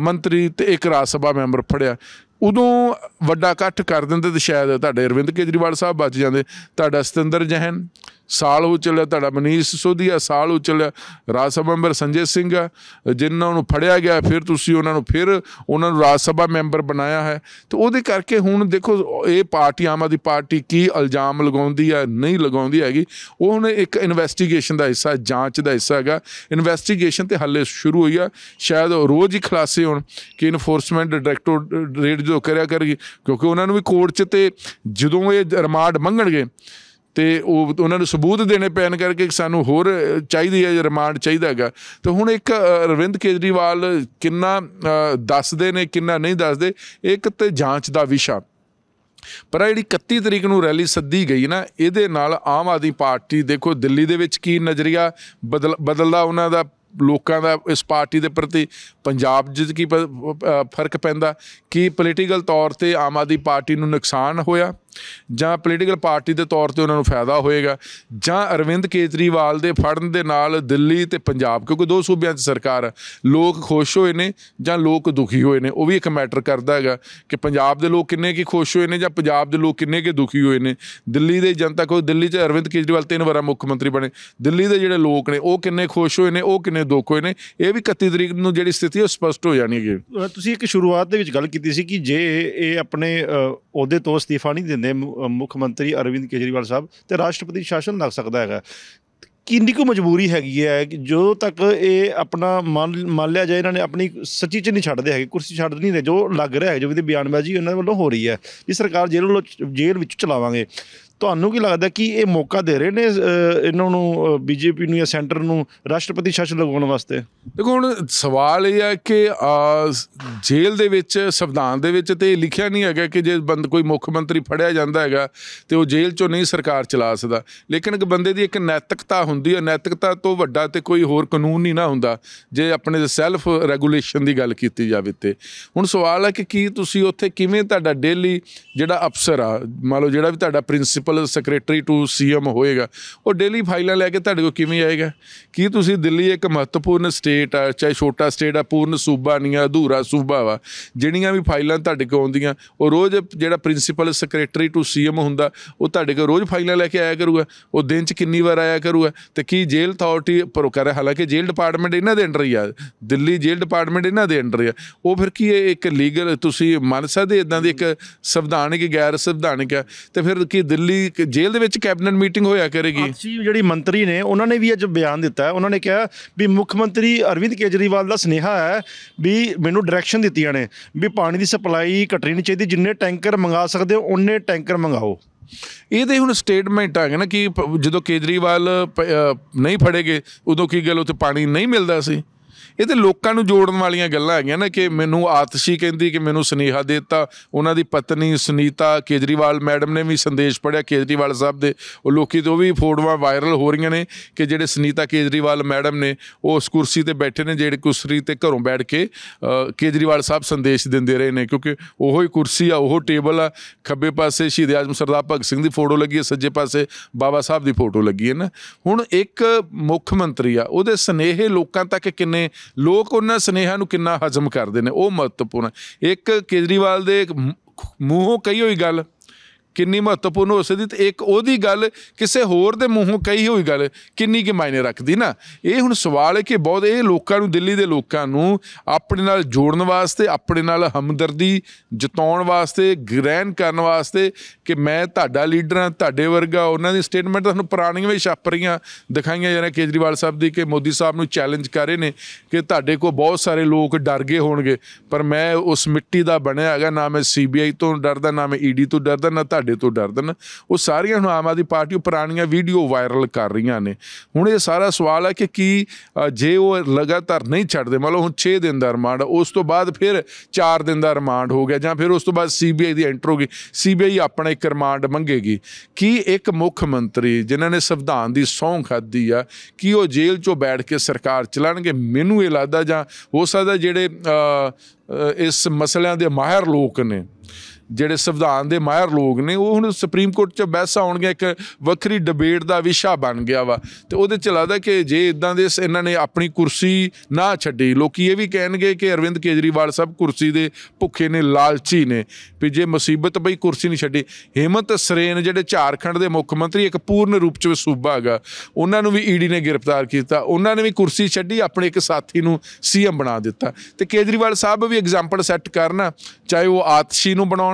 ਮੰਤਰੀ ਤੇ ਇੱਕ ਰਾਜ ਸਭਾ ਮੈਂਬਰ ਫੜਿਆ ਉਦੋਂ ਵੱਡਾ ਇਕੱਠ ਕਰ ਦਿੰਦੇ ਤਾਂ ਸ਼ਾਇਦ ਤੁਹਾਡੇ ਅਰਵਿੰਦ ਕੇਜਰੀਵਾਲ ਸਾਹਿਬ ਬਚ ਜਾਂਦੇ ਤੁਹਾਡਾ ਸਤਿੰਦਰ ਜਹਨ ਸਾਲ ਉਚਲਿਆ ਤੁਹਾਡਾ ਮਨੀਸ਼ ਸੋਧੀਆ ਸਾਲ ਉਚਲਿਆ ਰਾਜ ਸਭਾ ਮੈਂਬਰ ਸੰਜੇ ਸਿੰਘ ਜਿਨ੍ਹਾਂ ਨੂੰ ਫੜਿਆ ਗਿਆ ਫਿਰ ਤੁਸੀਂ ਉਹਨਾਂ ਨੂੰ ਫਿਰ ਉਹਨਾਂ ਨੂੰ ਰਾਜ ਸਭਾ ਮੈਂਬਰ ਬਣਾਇਆ ਹੈ ਤੇ ਉਹਦੇ ਕਰਕੇ ਹੁਣ ਦੇਖੋ ਇਹ ਪਾਰਟੀ ਆਮ ਆਦੀ ਪਾਰਟੀ ਕੀ ਇਲਜ਼ਾਮ ਲਗਾਉਂਦੀ ਹੈ ਨਹੀਂ ਲਗਾਉਂਦੀ ਹੈਗੀ ਉਹ ਹੁਣ ਇੱਕ ਇਨਵੈਸਟੀਗੇਸ਼ਨ ਦਾ ਹਿੱਸਾ ਜਾਂਚ ਦਾ ਹਿੱਸਾ ਹੈਗਾ ਇਨਵੈਸਟੀਗੇਸ਼ਨ ਤੇ ਹੱਲੇ ਸ਼ੁਰੂ ਹੋਈ ਆ ਸ਼ਾਇਦ ਰੋਜ਼ ਹੀ ਖਲਾਸੇ ਹੋਣ ਕਿ ਇਨਫੋਰਸਮੈਂਟ ਡਾਇਰੈਕਟਰ ਰੇਡ ਜੋ ਕਰਿਆ ਕਰੇਗੀ ਕਿਉਂਕਿ ਉਹਨਾਂ ਨੂੰ ਵੀ ਕੋਰਟ 'ਚ ਤੇ ਜਦੋਂ ਇਹ ਰਿਮਾਂਡ ਮੰਗਣਗੇ ਤੇ ਉਹ ਉਹਨਾਂ ਨੂੰ ਸਬੂਤ ਦੇਣੇ ਪੈਣ ਕਰਕੇ ਸਾਨੂੰ ਹੋਰ ਚਾਹੀਦੀ ਹੈ ਰਿਮਾਂਡ ਚਾਹੀਦਾ ਹੈਗਾ ਤੇ ਹੁਣ ਇੱਕ ਰਵਿੰਦ ਕੇਜਰੀਵਾਲ ਕਿੰਨਾ ਦੱਸਦੇ ਨੇ ਕਿੰਨਾ ਨਹੀਂ ਦੱਸਦੇ ਇੱਕ ਤੇ ਜਾਂਚ ਦਾ ਵਿਸ਼ਾ ਪਰ ਜਿਹੜੀ 31 ਤਰੀਕ ਨੂੰ ਰੈਲੀ ਸੱਦੀ ਗਈ ਨਾ ਇਹਦੇ ਨਾਲ ਆਮ ਆਦਮੀ ਪਾਰਟੀ ਦੇਖੋ ਦਿੱਲੀ ਦੇ ਵਿੱਚ ਕੀ ਨਜ਼ਰੀਆ ਬਦਲਦਾ ਉਹਨਾਂ ਦਾ ਲੋਕਾਂ ਦਾ ਇਸ ਪਾਰਟੀ ਦੇ ਪ੍ਰਤੀ ਪੰਜਾਬ ਜਿਸ ਕੀ ਫਰਕ ਪੈਂਦਾ ਕੀ ਪੋਲੀਟੀਕਲ ਤੌਰ ਤੇ ਆਮ ਆਦਮੀ ਪਾਰਟੀ ਨੂੰ ਨੁਕਸਾਨ ਹੋਇਆ ਜਾਂ ਪੋਲੀਟੀਕਲ ਪਾਰਟੀ ਦੇ ਤੌਰ ਤੇ ਉਹਨਾਂ ਨੂੰ ਫਾਇਦਾ ਹੋਏਗਾ ਜਾਂ ਅਰਵਿੰਦ ਕੇਜਰੀਵਾਲ ਦੇ ਫੜਨ ਦੇ ਨਾਲ ਦਿੱਲੀ ਤੇ ਪੰਜਾਬ ਕਿਉਂਕਿ ਦੋ ਸੂਬਿਆਂ 'ਚ ਸਰਕਾਰ ਲੋਕ ਖੁਸ਼ ਹੋਏ ਨੇ ਜਾਂ ਲੋਕ ਦੁਖੀ ਹੋਏ ਨੇ ਉਹ ਵੀ ਇੱਕ ਮੈਟਰ ਕਰਦਾ ਹੈਗਾ ਕਿ ਪੰਜਾਬ ਦੇ ਲੋਕ ਕਿੰਨੇ ਕੀ ਖੁਸ਼ ਹੋਏ ਨੇ ਜਾਂ ਪੰਜਾਬ ਦੇ ਲੋਕ ਕਿੰਨੇ ਕੀ ਦੁਖੀ ਹੋਏ ਨੇ ਦਿੱਲੀ ਦੇ ਜਨਤਾ ਕੋਈ ਦਿੱਲੀ 'ਚ ਅਰਵਿੰਦ ਕੇਜਰੀਵਾਲ ਤਿੰਨ ਵਾਰ ਮੁੱਖ ਮੰਤਰੀ ਬਣੇ ਦਿੱਲੀ ਦੇ ਜਿਹੜੇ ਲੋਕ ਨੇ ਉਹ ਕਿੰਨੇ ਖੁਸ਼ ਹੋਏ ਨੇ ਉਹ ਕਿੰਨੇ ਦੁਖ ਹੋਏ ਨੇ ਇਹ ਵੀ 31 ਤਰੀਕ ਨੂੰ ਜਿਹੜੀ ਸਥਿਤੀ ਉਹ ਸਪਸ਼ਟ ਹੋ ਜਾਣੀ ਹੈ ਤੁਸੀਂ ਇੱਕ ਸ਼ੁਰੂਆਤ ਦੇ ਵਿੱਚ ਗੱਲ ਕੀਤੀ ਸੀ ਕਿ ਜੇ ਇਹ ਆਪਣੇ ਅਹੁਦੇ ਤੋਂ ਅਸਤੀਫਾ ਨਹੀਂ ਦਿੰਦੇ ਨੇ ਮੁੱਖ ਮੰਤਰੀ ਅਰਵਿੰਦ ਕੇਜਰੀਵਾਲ ਸਾਹਿਬ ਤੇ ਰਾਸ਼ਟਰਪਤੀ ਸ਼ਾਸਨ ਲੱਗ ਸਕਦਾ ਹੈਗਾ ਕਿੰਨੀ ਕੁ ਮਜਬੂਰੀ ਹੈਗੀ ਹੈ ਕਿ ਜੋ ਤੱਕ ਇਹ ਆਪਣਾ ਮੰਨ ਲਿਆ ਜਾਏ ਇਹਨਾਂ ਨੇ ਆਪਣੀ ਸੱਚੀ ਚ ਨਹੀਂ ਛੱਡਦੇ ਹੈਗੇ ਕੁਰਸੀ ਛੱਡ ਨਹੀਂ ਰਹੇ ਜੋ ਲੱਗ ਰਿਹਾ ਹੈ ਜੋ ਵੀ ਬਿਆਨਬਾਜ਼ੀ ਉਹਨਾਂ ਵੱਲੋਂ ਹੋ ਰਹੀ ਹੈ ਵੀ ਸਰਕਾਰ ਜੇਲ੍ਹ ਵਿੱਚ ਚਲਾਵਾਂਗੇ ਤੁਹਾਨੂੰ ਕੀ ਲੱਗਦਾ ਕਿ ਇਹ ਮੌਕਾ ਦੇ ਰਹੇ ਨੇ ਇਹਨਾਂ ਨੂੰ ਬੀਜੇਪੀ ਨੂੰ ਜਾਂ ਸੈਂਟਰ ਨੂੰ ਰਾਸ਼ਟਰਪਤੀ ਸ਼ਾਸਨ ਲਗਾਉਣ ਵਾਸਤੇ ਦੇਖੋ ਹੁਣ ਸਵਾਲ ਇਹ ਹੈ ਕਿ ਜੇਲ੍ਹ ਦੇ ਵਿੱਚ ਸੰਵਿਧਾਨ ਦੇ ਵਿੱਚ ਤੇ ਲਿਖਿਆ ਨਹੀਂ ਹੈਗਾ ਕਿ ਜੇ ਬੰਦ ਕੋਈ ਮੁੱਖ ਮੰਤਰੀ ਫੜਿਆ ਜਾਂਦਾ ਹੈਗਾ ਤੇ ਉਹ ਜੇਲ੍ਹ ਚੋਂ ਨਹੀਂ ਸਰਕਾਰ ਚਲਾ ਸਕਦਾ ਲੇਕਿਨ ਇੱਕ ਬੰਦੇ ਦੀ ਇੱਕ ਨੈਤਿਕਤਾ ਹੁੰਦੀ ਹੈ ਨੈਤਿਕਤਾ ਤੋਂ ਵੱਡਾ ਤੇ ਕੋਈ ਹੋਰ ਕਾਨੂੰਨ ਨਹੀਂ ਨਾ ਹੁੰਦਾ ਜੇ ਆਪਣੇ ਸੈਲਫ ਰੈਗੂਲੇਸ਼ਨ ਦੀ ਗੱਲ ਕੀਤੀ ਜਾਵੇ ਤੇ ਹੁਣ ਸਵਾਲ ਹੈ ਕਿ ਕੀ ਤੁਸੀਂ ਉੱਥੇ ਕਿਵੇਂ ਤੁਹਾਡਾ ਡੇਲੀ ਜਿਹੜਾ ਅਫਸਰ ਆ ਮੰਨ ਲਓ ਜਿਹੜਾ ਵੀ ਤੁਹਾਡਾ principal principal secretary to CM ਹੋਏਗਾ ਉਹ ਡੇਲੀ ਫਾਈਲਾਂ ਲੈ ਕੇ ਤੁਹਾਡੇ ਕੋਲ ਕਿਵੇਂ ਆਏਗਾ ਕੀ ਤੁਸੀਂ ਦਿੱਲੀ ਇੱਕ ਮਹੱਤਵਪੂਰਨ ਸਟੇਟ ਆ ਚਾਹੇ ਛੋਟਾ ਸਟੇਟ ਆ ਪੂਰਨ ਸੂਬਾ ਨਹੀਂ ਆ ਅਧੂਰਾ ਸੂਬਾ ਵਾ ਜਿਹੜੀਆਂ ਵੀ ਫਾਈਲਾਂ ਤੁਹਾਡੇ ਕੋਲ ਆਉਂਦੀਆਂ ਉਹ ਰੋਜ਼ ਜਿਹੜਾ ਪ੍ਰਿੰਸੀਪਲ ਸੈਕਟਰੀ ਟੂ ਸੀਐਮ ਹੁੰਦਾ ਉਹ ਤੁਹਾਡੇ ਕੋਲ ਰੋਜ਼ ਫਾਈਲਾਂ ਲੈ ਕੇ ਆਇਆ ਕਰੂਗਾ ਉਹ ਦਿਨ 'ਚ ਕਿੰਨੀ ਵਾਰ ਆਇਆ ਕਰੂਗਾ ਤੇ ਕੀ ਜੇਲ੍ਹ ਅਥਾਰਟੀ ਪਰ ਕਰ ਹਾਲਾਂਕਿ ਜੇਲ੍ਹ ਡਿਪਾਰਟਮੈਂਟ ਇਹਨਾਂ ਦੇ ਅੰਡਰ ਹੀ ਆ ਦਿੱਲੀ ਜੇਲ੍ਹ ਡਿਪਾਰਟਮੈਂਟ ਇਹਨਾਂ ਦੇ ਅੰਡਰ ਆ ਉਹ ਫਿਰ ਕੀ ਇਹ ਇੱਕ ਲੀਗਲ ਤੁਸੀਂ ਮੰਨ ਸਕਦੇ ਇਦਾਂ ਦੀ ਇੱਕ ਸੰਵਿਧਾਨਿਕ ਗੈਰ ਸੰਵਿਧਾਨਿਕ ਹੈ ਤੇ ਫਿਰ ਕੀ ਦਿੱਲੀ ਦੀ ਜੇਲ੍ਹ ਦੇ ਵਿੱਚ ਕੈਬਨਿਟ ਮੀਟਿੰਗ ਹੋਇਆ ਕਰੇਗੀ ਅੱਛੀ ਜਿਹੜੀ ਮੰਤਰੀ ਨੇ ਉਹਨਾਂ ਨੇ ਵੀ ਅੱਜ ਬਿਆਨ ਦਿੱਤਾ ਹੈ ਉਹਨਾਂ ਨੇ ਕਿਹਾ ਵੀ ਮੁੱਖ ਮੰਤਰੀ ਅਰਵਿੰਦ ਕੇਜਰੀਵਾਲ ਦਾ ਸਨੇਹਾ ਹੈ ਵੀ ਮੈਨੂੰ ਡਾਇਰੈਕਸ਼ਨ ਦਿੱਤੀਆਂ ਨੇ ਵੀ ਪਾਣੀ ਦੀ ਸਪਲਾਈ ਘਟਣੀ ਨਹੀਂ ਚਾਹੀਦੀ ਜਿੰਨੇ ਟੈਂਕਰ ਮੰਗਾ ਸਕਦੇ ਹੋ ਉਹਨੇ ਟੈਂਕਰ ਮੰਗਾਓ ਇਹਦੇ ਹੁਣ ਸਟੇਟਮੈਂਟ ਆ ਗਿਆ ਨਾ ਕਿ ਜਦੋਂ ਕੇਜਰੀਵਾਲ ਨਹੀਂ ਫੜੇਗੇ ਉਦੋਂ ਕੀ ਗੱਲ ਉੱਥੇ ਪਾਣੀ ਨਹੀਂ ਮਿਲਦਾ ਸੀ ਇਹ ਤੇ ਲੋਕਾਂ ਨੂੰ ਜੋੜਨ ਵਾਲੀਆਂ ਗੱਲਾਂ ਹੈਗੀਆਂ ਨਾ ਕਿ ਮੈਨੂੰ ਆਤਸ਼ੀ ਕਹਿੰਦੀ ਕਿ ਮੈਨੂੰ ਸਨੇਹਾ ਦਿੱਤਾ ਉਹਨਾਂ ਦੀ ਪਤਨੀ ਸੁਨੀਤਾ ਕੇਜਰੀਵਾਲ ਮੈਡਮ ਨੇ ਵੀ ਸੰਦੇਸ਼ ਪੜਿਆ ਕੇਜਰੀਵਾਲ ਸਾਹਿਬ ਦੇ ਉਹ ਲੋਕੀ ਤੋਂ ਵੀ ਫੋਟੋਆਂ ਵਾਇਰਲ ਹੋ ਰਹੀਆਂ ਨੇ ਕਿ ਜਿਹੜੇ ਸੁਨੀਤਾ ਕੇਜਰੀਵਾਲ ਮੈਡਮ ਨੇ ਉਹ ਉਸ ਕੁਰਸੀ ਤੇ ਬੈਠੇ ਨੇ ਜਿਹੜੇ ਕੁਸਰੀ ਤੇ ਘਰੋਂ ਬੈਠ ਕੇ ਕੇਜਰੀਵਾਲ ਸਾਹਿਬ ਸੰਦੇਸ਼ ਦਿੰਦੇ ਰਹੇ ਨੇ ਕਿਉਂਕਿ ਉਹੋ ਹੀ ਕੁਰਸੀ ਆ ਉਹੋ ਟੇਬਲ ਆ ਖੱਬੇ ਪਾਸੇ ਸ਼ਹੀਦ ਆਜਮ ਸਰਦਾਰ ਭਗਤ ਸਿੰਘ ਦੀ ਫੋਟੋ ਲੱਗੀ ਹੈ ਸੱਜੇ ਪਾਸੇ ਬਾਬਾ ਸਾਹਿਬ ਦੀ ਫੋਟੋ ਲੱਗੀ ਹੈ ਨਾ ਹੁਣ ਇੱਕ ਮੁੱਖ ਮੰਤਰੀ ਆ ਉਹਦੇ ਸਨੇਹੇ ਲੋਕਾਂ ਤੱਕ ਕਿੰਨੇ ਨੇ ਲੋਕ ਉਹਨਾਂ ਸਨੇਹਾਂ ਨੂੰ ਕਿੰਨਾ ਹਜ਼ਮ ਕਰਦੇ ਨੇ ਉਹ ਮਹੱਤਵਪੂਰਨ ਇੱਕ ਕੇਜਰੀਵਾਲ ਦੇ ਮੂੰਹੋਂ ਕਹੀ ਹੋਈ ਗੱਲ ਕਿੰਨੀ ਮਹੱਤਵਪੂਰਨ ਹੋ ਸਕਦੀ ਤੇ ਇੱਕ ਉਹਦੀ ਗੱਲ ਕਿਸੇ ਹੋਰ ਦੇ ਮੂੰਹੋਂ ਕਹੀ ਹੋਈ ਗੱਲ ਕਿੰਨੀ ਕਿ ਮਾਇਨੇ ਰੱਖਦੀ ਨਾ ਇਹ ਹੁਣ ਸਵਾਲ ਹੈ ਕਿ ਬਹੁਤ ਇਹ ਲੋਕਾਂ ਨੂੰ ਦਿੱਲੀ ਦੇ ਲੋਕਾਂ ਨੂੰ ਆਪਣੇ ਨਾਲ ਜੋੜਨ ਵਾਸਤੇ ਆਪਣੇ ਨਾਲ ਹਮਦਰਦੀ ਜਤਾਉਣ ਵਾਸਤੇ ਗ੍ਰਹਿਣ ਕਰਨ ਵਾਸਤੇ ਕਿ ਮੈਂ ਤੁਹਾਡਾ ਲੀਡਰ ਹਾਂ ਤੁਹਾਡੇ ਵਰਗਾ ਉਹਨਾਂ ਦੀ ਸਟੇਟਮੈਂਟ ਤੁਹਾਨੂੰ ਪੁਰਾਣੀਆਂ ਵੀ ਛਾਪ ਰਹੀਆਂ ਦਿਖਾਈਆਂ ਜਾ ਰਹੀਆਂ ਕੇਜਰੀਵਾਲ ਸਾਹਿਬ ਦੀ ਕਿ ਮੋਦੀ ਸਾਹਿਬ ਨੂੰ ਚੈਲੰਜ ਕਰ ਰਹੇ ਨੇ ਕਿ ਤੁਹਾਡੇ ਕੋ ਬਹੁਤ ਸਾਰੇ ਲੋਕ ਡਰ ਗਏ ਹੋਣਗੇ ਪਰ ਮੈਂ ਉਸ ਮਿੱਟੀ ਦਾ ਬਣਿਆ ਹੈਗਾ ਨਾ ਮੈਂ ਸੀਬੀਆਈ ਤੋਂ ਡਰਦਾ ਨਾ ਮੈਂ ਈਡੀ e ਤੋਂ ਡਰਦਾ ਨਾ ਸਾਡੇ ਤੋਂ ਡਰਦਨ ਉਹ ਸਾਰੀਆਂ ਹੁਣ ਆਮ ਆਦੀ ਪਾਰਟੀ ਪੁਰਾਣੀਆਂ ਵੀਡੀਓ ਵਾਇਰਲ ਕਰ ਰਹੀਆਂ ਨੇ ਹੁਣ ਇਹ ਸਾਰਾ ਸਵਾਲ ਹੈ ਕਿ ਕੀ ਜੇ ਉਹ ਲਗਾਤਾਰ ਨਹੀਂ ਛੱਡਦੇ ਮਤਲਬ ਹੁਣ 6 ਦਿਨ ਦਾ ਰਿਮਾਂਡ ਉਸ ਤੋਂ ਬਾਅਦ ਫਿਰ 4 ਦਿਨ ਦਾ ਰਿਮਾਂਡ ਹੋ ਗਿਆ ਜਾਂ ਫਿਰ ਉਸ ਤੋਂ ਬਾਅਦ ਸੀਬੀਆਈ ਦੀ ਐਂਟਰ ਹੋ ਗਈ ਸੀਬੀਆਈ ਆਪਣੇ ਇੱਕ ਰਿਮਾਂਡ ਮੰਗੇਗੀ ਕੀ ਇੱਕ ਮੁੱਖ ਮੰਤਰੀ ਜਿਨ੍ਹਾਂ ਨੇ ਸੰਵਿਧਾਨ ਦੀ ਸੌਂ ਖਾਦੀ ਆ ਕੀ ਉਹ ਜੇਲ੍ਹ 'ਚੋਂ ਬੈਠ ਕੇ ਸਰਕਾਰ ਚਲਾਣਗੇ ਮੈਨੂੰ ਇਹ ਲੱਗਦਾ ਜਾਂ ਹੋ ਸਕਦਾ ਜਿਹੜੇ ਇਸ ਮਸਲਿਆਂ ਦੇ ਮਾਹਿਰ ਲੋਕ ਨੇ ਜਿਹੜੇ ਸੰਵਿਧਾਨ ਦੇ ਮਾਇਰ ਲੋਕ ਨੇ ਉਹ ਹੁਣ ਸੁਪਰੀਮ ਕੋਰਟ 'ਚ ਬਹਿਸ ਆਉਣਗੇ ਇੱਕ ਵੱਖਰੀ ਡਿਬੇਟ ਦਾ ਵਿਸ਼ਾ ਬਣ ਗਿਆ ਵਾ ਤੇ ਉਹਦੇ 'ਚ ਲੱਗਦਾ ਕਿ ਜੇ ਇਦਾਂ ਦੇ ਇਹਨਾਂ ਨੇ ਆਪਣੀ ਕੁਰਸੀ ਨਾ ਛੱਡੀ ਲੋਕੀ ਇਹ ਵੀ ਕਹਿਣਗੇ ਕਿ ਅਰਵਿੰਦ ਕੇਜਰੀਵਾਲ ਸਭ ਕੁਰਸੀ ਦੇ ਭੁੱਖੇ ਨੇ ਲਾਲਚੀ ਨੇ ਵੀ ਜੇ ਮੁਸੀਬਤ ਬਈ ਕੁਰਸੀ ਨਹੀਂ ਛੱਡੀ ਹਿਮਤ ਸਰੇਨ ਜਿਹੜੇ ਝਾਰਖੰਡ ਦੇ ਮੁੱਖ ਮੰਤਰੀ ਇੱਕ ਪੂਰਨ ਰੂਪ 'ਚ ਸੂਬਾ ਹੈਗਾ ਉਹਨਾਂ ਨੂੰ ਵੀ ਈਡੀ e ਨੇ ਗ੍ਰਿਫਤਾਰ ਕੀਤਾ ਉਹਨਾਂ ਨੇ ਵੀ ਕੁਰਸੀ ਛੱਡੀ ਆਪਣੇ ਇੱਕ ਸਾਥੀ ਨੂੰ ਸੀਐਮ ਬਣਾ ਦਿੱਤਾ ਤੇ ਕੇਜਰੀਵਾਲ ਸਾਹਿਬ ਵੀ ਐਗਜ਼ਾਮਪਲ ਸੈੱਟ ਕਰਨਾ ਚਾਹੇ ਉਹ ਆਤਸ਼ੀ ਨੂੰ ਬਣਾਉਣ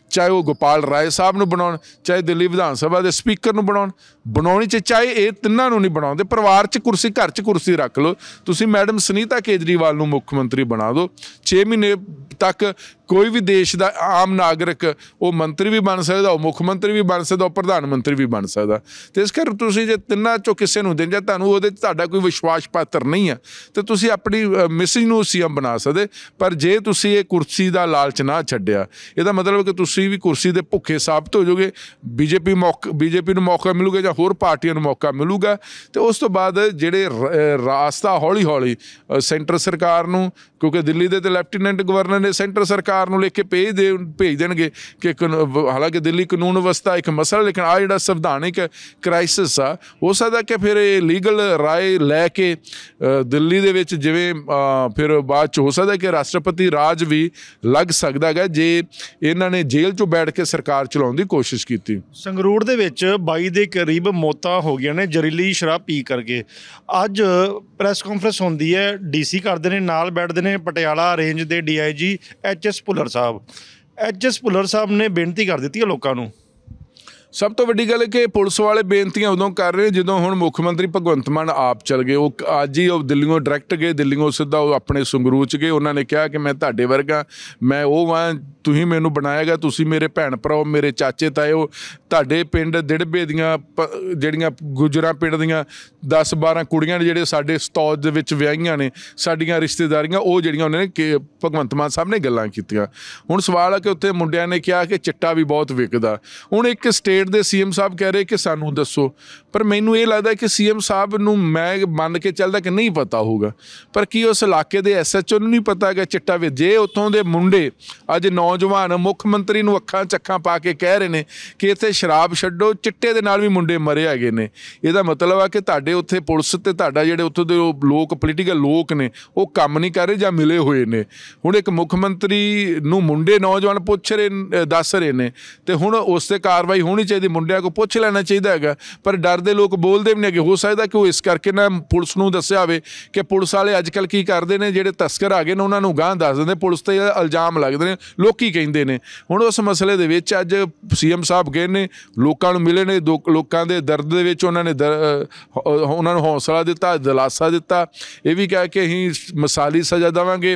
ਚਾਹੇ ਉਹ ਗੋਪਾਲ ਰਾਏ ਸਾਹਿਬ ਨੂੰ ਬਣਾਉਣ ਚਾਹੇ ਦਿੱਲੀ ਵਿਧਾਨ ਸਭਾ ਦੇ ਸਪੀਕਰ ਨੂੰ ਬਣਾਉਣ ਬਣਾਉਣੀ ਚ ਚਾਹੇ ਇਹ ਤਿੰਨਾਂ ਨੂੰ ਨਹੀਂ ਬਣਾਉਂਦੇ ਪਰਿਵਾਰ ਚ ਕੁਰਸੀ ਘਰ ਚ ਕੁਰਸੀ ਰੱਖ ਲਓ ਤੁਸੀਂ ਮੈਡਮ ਸੁਨੀਤਾ ਕੇਜਰੀਵਾਲ ਨੂੰ ਮੁੱਖ ਮੰਤਰੀ ਬਣਾ ਦਿਓ 6 ਮਹੀਨੇ ਤੱਕ ਕੋਈ ਵੀ ਦੇਸ਼ ਦਾ ਆਮ ਨਾਗਰਿਕ ਉਹ ਮੰਤਰੀ ਵੀ ਬਣ ਸਕਦਾ ਉਹ ਮੁੱਖ ਮੰਤਰੀ ਵੀ ਬਣ ਸਕਦਾ ਉਹ ਪ੍ਰਧਾਨ ਮੰਤਰੀ ਵੀ ਬਣ ਸਕਦਾ ਤੇ ਇਸ ਕਰਕੇ ਤੁਸੀਂ ਜੇ ਤਿੰਨਾਂ ਚੋਂ ਕਿਸੇ ਨੂੰ ਦਿੰਦੇ ਤੁਹਾਨੂੰ ਉਹਦੇ ਤੁਹਾਡਾ ਕੋਈ ਵਿਸ਼ਵਾਸ ਪਾਤਰ ਨਹੀਂ ਹੈ ਤੇ ਤੁਸੀਂ ਆਪਣੀ ਮਿਸਿੰਗ ਨੂੰ ਸੀਐਮ ਬਣਾ ਸਕਦੇ ਪਰ ਜੇ ਤੁਸੀਂ ਇਹ ਕੁਰਸੀ ਦਾ ਲਾਲਚ ਨਾ ਛੱਡਿਆ ਇਹਦਾ ਮਤਲਬ ਕਿ ਤੁਸੀਂ ਤੁਸੀਂ ਵੀ ਕੁਰਸੀ ਦੇ ਭੁੱਖੇ ਸਾਬਤ ਹੋ ਜਾਓਗੇ ਬੀਜੇਪੀ ਮੌਕਾ ਬੀਜੇਪੀ ਨੂੰ ਮੌਕਾ ਮਿਲੂਗਾ ਜਾਂ ਹੋਰ ਪਾਰਟੀਆਂ ਨੂੰ ਮੌਕਾ ਮਿਲੂਗਾ ਤੇ ਉਸ ਤੋਂ ਬਾਅਦ ਜਿਹੜੇ ਰਾਸਤਾ ਹੌਲੀ-ਹੌਲੀ ਸੈਂਟਰ ਸਰਕਾਰ ਨੂੰ ਕਿਉਂਕਿ ਦਿੱਲੀ ਦੇ ਤੇ ਲੈਫਟੀਨੈਂਟ ਗਵਰਨਰ ਨੇ ਸੈਂਟਰ ਸਰਕਾਰ ਨੂੰ ਲਿਖ ਕੇ ਭੇਜ ਦੇ ਭੇਜ ਦੇਣਗੇ ਕਿ ਹਾਲਾਂਕਿ ਦਿੱਲੀ ਕਾਨੂੰਨ ਵਿਵਸਥਾ ਇੱਕ ਮਸਲਾ ਲੇਕਿਨ ਆ ਜਿਹੜਾ ਸੰਵਿਧਾਨਿਕ ਕ੍ਰਾਈਸਿਸ ਆ ਹੋ ਸਕਦਾ ਕਿ ਫਿਰ ਇਹ ਲੀਗਲ ਰਾਏ ਲੈ ਕੇ ਦਿੱਲੀ ਦੇ ਵਿੱਚ ਜਿਵੇਂ ਫਿਰ ਬਾਅਦ ਚ ਹੋ ਸਕਦਾ ਕਿ ਰਾਸ਼ਟਰਪਤੀ ਰਾਜ ਵੀ ਲੱਗ ਸਕਦਾ ਹੈ ਜੇ ਇਹਨਾਂ ਨੇ ਜੇਲ੍ਹ ਜੇਲ੍ਹ 'ਚੋਂ ਬੈਠ ਕੇ ਸਰਕਾਰ ਚਲਾਉਣ ਦੀ ਕੋਸ਼ਿਸ਼ ਕੀਤੀ ਸੰਗਰੂਰ ਦੇ ਵਿੱਚ 22 ਦੇ ਕਰੀਬ ਮੌਤਾਂ ਹੋ ਗਈਆਂ ਨੇ ਜ਼ਹਿਰੀਲੀ ਸ਼ਰਾਬ ਪੀ ਕਰਕੇ ਅੱਜ ਪ੍ਰੈਸ ਕਾਨਫਰੰਸ ਹੁੰਦੀ ਹੈ ਡੀਸੀ ਕਰਦੇ ਨੇ ਨਾਲ ਬੈਠਦੇ ਨੇ ਪਟਿਆਲਾ ਰੇਂਜ ਦੇ DIG HS Puller sahib HS Puller sahib ਨੇ ਬੇਨਤੀ ਕਰ ਦਿੱਤੀ ਹੈ ਲੋਕਾਂ ਨੂੰ ਸਭ ਤੋਂ ਵੱਡੀ ਗੱਲ ਇਹ ਕਿ ਪੁਲਿਸ ਵਾਲੇ ਬੇਨਤੀਆਂ ਉਦੋਂ ਕਰ ਰਹੇ ਜਦੋਂ ਹੁਣ ਮੁੱਖ ਮੰਤਰੀ ਭਗਵੰਤ ਮਾਨ ਆਪ ਚਲ ਗਏ ਉਹ ਅੱਜ ਹੀ ਉਹ ਦਿੱਲੀੋਂ ਡਾਇਰੈਕਟ ਗਏ ਦਿੱਲੀੋਂ ਸਿੱਧਾ ਉਹ ਆਪਣੇ ਸੰਗਰੂਰ ਚ ਗਏ ਉਹਨਾਂ ਨੇ ਕਿਹਾ ਕਿ ਮੈਂ ਤੁਹਾਡੇ ਵਰਗਾ ਮੈਂ ਉਹ ਵਾਂ ਤੁਸੀਂ ਮੈਨੂੰ ਬਣਾਇਆਗਾ ਤੁਸੀਂ ਮੇਰੇ ਭੈਣ ਭਰਾ ਮੇਰੇ ਚਾਚੇ ਤਾਏ ਉਹ ਤੁਹਾਡੇ ਪਿੰਡ ਦਿੜਬੇ ਦੀਆਂ ਜਿਹੜੀਆਂ ਗੁਜਰਾ ਪਿੰਡ ਦੀਆਂ 10 12 ਕੁੜੀਆਂ ਨੇ ਜਿਹੜੇ ਸਾਡੇ ਸਤੌਜ ਦੇ ਵਿੱਚ ਵਿਆਹੀਆਂ ਨੇ ਸਾਡੀਆਂ ਰਿਸ਼ਤੇਦਾਰੀਆਂ ਉਹ ਜਿਹੜੀਆਂ ਉਹਨਾਂ ਨੇ ਭਗਵੰਤ ਮਾਨ ਸਾਹਿਬ ਨੇ ਗੱਲਾਂ ਕੀਤੀਆਂ ਹੁਣ ਸਵਾਲ ਹੈ ਕਿ ਉੱਥੇ ਮੁੰਡਿਆਂ ਨੇ ਕਿਹਾ ਕਿ ਚਿੱਟਾ ਵੀ ਬਹੁਤ ਵਿਕਦਾ ਹੁਣ ਇੱਕ ਸਟੇਟ ਸਟੇਟ ਦੇ ਸੀਐਮ ਸਾਹਿਬ ਕਹਿ ਰਹੇ ਕਿ ਸਾਨੂੰ ਦੱਸੋ ਪਰ ਮੈਨੂੰ ਇਹ ਲੱਗਦਾ ਕਿ ਸੀਐਮ ਸਾਹਿਬ ਨੂੰ ਮੈਂ ਮੰਨ ਕੇ ਚੱਲਦਾ ਕਿ ਨਹੀਂ ਪਤਾ ਹੋਊਗਾ ਪਰ ਕੀ ਉਸ ਇਲਾਕੇ ਦੇ ਐਸਐਚਓ ਨੂੰ ਨਹੀਂ ਪਤਾ ਹੈਗਾ ਚਿੱਟਾ ਵੀ ਜੇ ਉੱਥੋਂ ਦੇ ਮੁੰਡੇ ਅੱਜ ਨੌਜਵਾਨ ਮੁੱਖ ਮੰਤਰੀ ਨੂੰ ਅੱਖਾਂ ਚੱਖਾਂ ਪਾ ਕੇ ਕਹਿ ਰਹੇ ਨੇ ਕਿ ਇੱਥੇ ਸ਼ਰਾਬ ਛੱਡੋ ਚਿੱਟੇ ਦੇ ਨਾਲ ਵੀ ਮੁੰਡੇ ਮਰੇ ਹੈਗੇ ਨੇ ਇਹਦਾ ਮਤਲਬ ਆ ਕਿ ਤੁਹਾਡੇ ਉੱਥੇ ਪੁਲਿਸ ਤੇ ਤੁਹਾਡਾ ਜਿਹੜੇ ਉੱਥੋਂ ਦੇ ਲੋਕ ਪੋਲੀਟੀਕਲ ਲੋਕ ਨੇ ਉਹ ਕੰਮ ਨਹੀਂ ਕਰ ਰਹੇ ਜਾਂ ਮਿਲੇ ਹੋਏ ਨੇ ਹੁਣ ਇੱਕ ਮੁੱਖ ਮੰਤਰੀ ਨੂੰ ਮੁੰਡੇ ਨੌਜਵਾਨ ਪੁੱਛ ਰਹੇ ਦੱਸ ਰਹੇ ਨੇ ਤੇ ਹੁਣ ਉਸ ਤੇ ਕਾਰਵਾਈ ਹੋਣੀ ਚਾਹੀਦੀ ਮੁੰਡਿਆਂ ਕੋ ਪੁੱਛ ਲੈਣਾ ਚਾਹੀਦਾ ਹੈਗਾ ਪਰ ਡਰਦੇ ਲੋਕ ਬੋਲਦੇ ਵੀ ਨਹੀਂ ਕਿ ਹੋ ਸਕਦਾ ਕਿ ਉਹ ਇਸ ਕਰਕੇ ਨਾ ਪੁਲਿਸ ਨੂੰ ਦੱਸਿਆ ਹੋਵੇ ਕਿ ਪੁਲਿਸ ਵਾਲੇ ਅੱਜ ਕੱਲ ਕੀ ਕਰਦੇ ਨੇ ਜਿਹੜੇ ਤਸਕਰ ਆ ਗਏ ਨੇ ਉਹਨਾਂ ਨੂੰ ਗਾਂ ਦੱਸ ਦਿੰਦੇ ਪੁਲਿਸ ਤੇ ਇਲਜ਼ਾਮ ਲੱਗਦੇ ਨੇ ਲੋਕੀ ਕਹਿੰਦੇ ਨੇ ਹੁਣ ਉਸ ਮਸਲੇ ਦੇ ਵਿੱਚ ਅੱਜ ਸੀਐਮ ਸਾਹਿਬ ਗਏ ਨੇ ਲੋਕਾਂ ਨੂੰ ਮਿਲੇ ਨੇ ਲੋਕਾਂ ਦੇ ਦਰਦ ਦੇ ਵਿੱਚ ਉਹਨਾਂ ਨੇ ਉਹਨਾਂ ਨੂੰ ਹੌਸਲਾ ਦਿੱਤਾ ਦਿਲਾਸਾ ਦਿੱਤਾ ਇਹ ਵੀ ਕਹਿ ਕੇ ਅਸੀਂ ਮਸਾਲੀ ਸਜ਼ਾ ਦਵਾਂਗੇ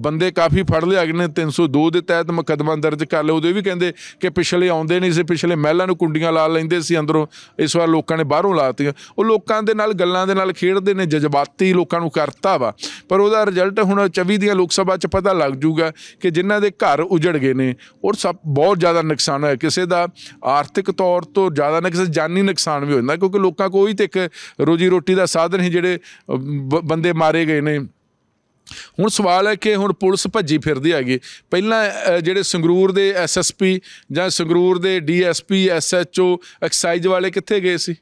ਬੰਦੇ ਕਾਫੀ ਫੜ ਲਿਆ ਗਏ ਨੇ 302 ਦੇ ਤਹਿਤ ਮੁਕਦਮਾ ਦਰਜ ਕਰ ਲਿਆ ਉਹਦੇ ਵੀ ਕਹਿੰਦੇ ਕਿ ਪਿਛਲੇ ਆਉਂਦੇ ਨਹੀਂ ਸੀ ਪਿਛਲੇ ਮਹਿਲਾ ਪਹਿਲਾਂ ਨੂੰ ਕੁੰਡੀਆਂ ਲਾ ਲੈਂਦੇ ਸੀ ਅੰਦਰੋਂ ਇਸ ਵਾਰ ਲੋਕਾਂ ਨੇ ਬਾਹਰੋਂ ਲਾਤੀਆਂ ਉਹ ਲੋਕਾਂ ਦੇ ਨਾਲ ਗੱਲਾਂ ਦੇ ਨਾਲ ਖੇਡਦੇ ਨੇ ਜਜ਼ਬਾਤੀ ਲੋਕਾਂ ਨੂੰ ਕਰਤਾ ਵਾ ਪਰ ਉਹਦਾ ਰਿਜ਼ਲਟ ਹੁਣ 24 ਦੀਆਂ ਲੋਕ ਸਭਾ 'ਚ ਪਤਾ ਲੱਗ ਜੂਗਾ ਕਿ ਜਿਨ੍ਹਾਂ ਦੇ ਘਰ ਉਜੜ ਗਏ ਨੇ ਔਰ ਸਭ ਬਹੁਤ ਜ਼ਿਆਦਾ ਨੁਕਸਾਨ ਹੋਇਆ ਕਿਸੇ ਦਾ ਆਰਥਿਕ ਤੌਰ ਤੋਂ ਜ਼ਿਆਦਾ ਨਾ ਕਿਸੇ ਜਾਨੀ ਨੁਕਸਾਨ ਵੀ ਹੋ ਜਾਂਦਾ ਕਿਉਂਕਿ ਲੋਕਾਂ ਕੋਈ ਤੇ ਇੱਕ ਰੋਜੀ ਰੋਟੀ ਦਾ ਸਾਧਨ ਹੀ ਜਿਹੜੇ ਬੰਦੇ ਮਾਰੇ ਗਏ ਨੇ ਹੁਣ ਸਵਾਲ ਹੈ ਕਿ ਹੁਣ ਪੁਲਿਸ ਭੱਜੀ ਫਿਰਦੀ ਹੈਗੀ ਪਹਿਲਾਂ ਜਿਹੜੇ ਸੰਗਰੂਰ ਦੇ ਐਸਐਸਪੀ ਜਾਂ ਸੰਗਰੂਰ ਦੇ ਡੀਐਸਪੀ ਐਸਐਚਓ ਐਕਸਾਈਜ਼ ਵਾਲੇ ਕਿੱਥੇ ਗਏ ਸੀ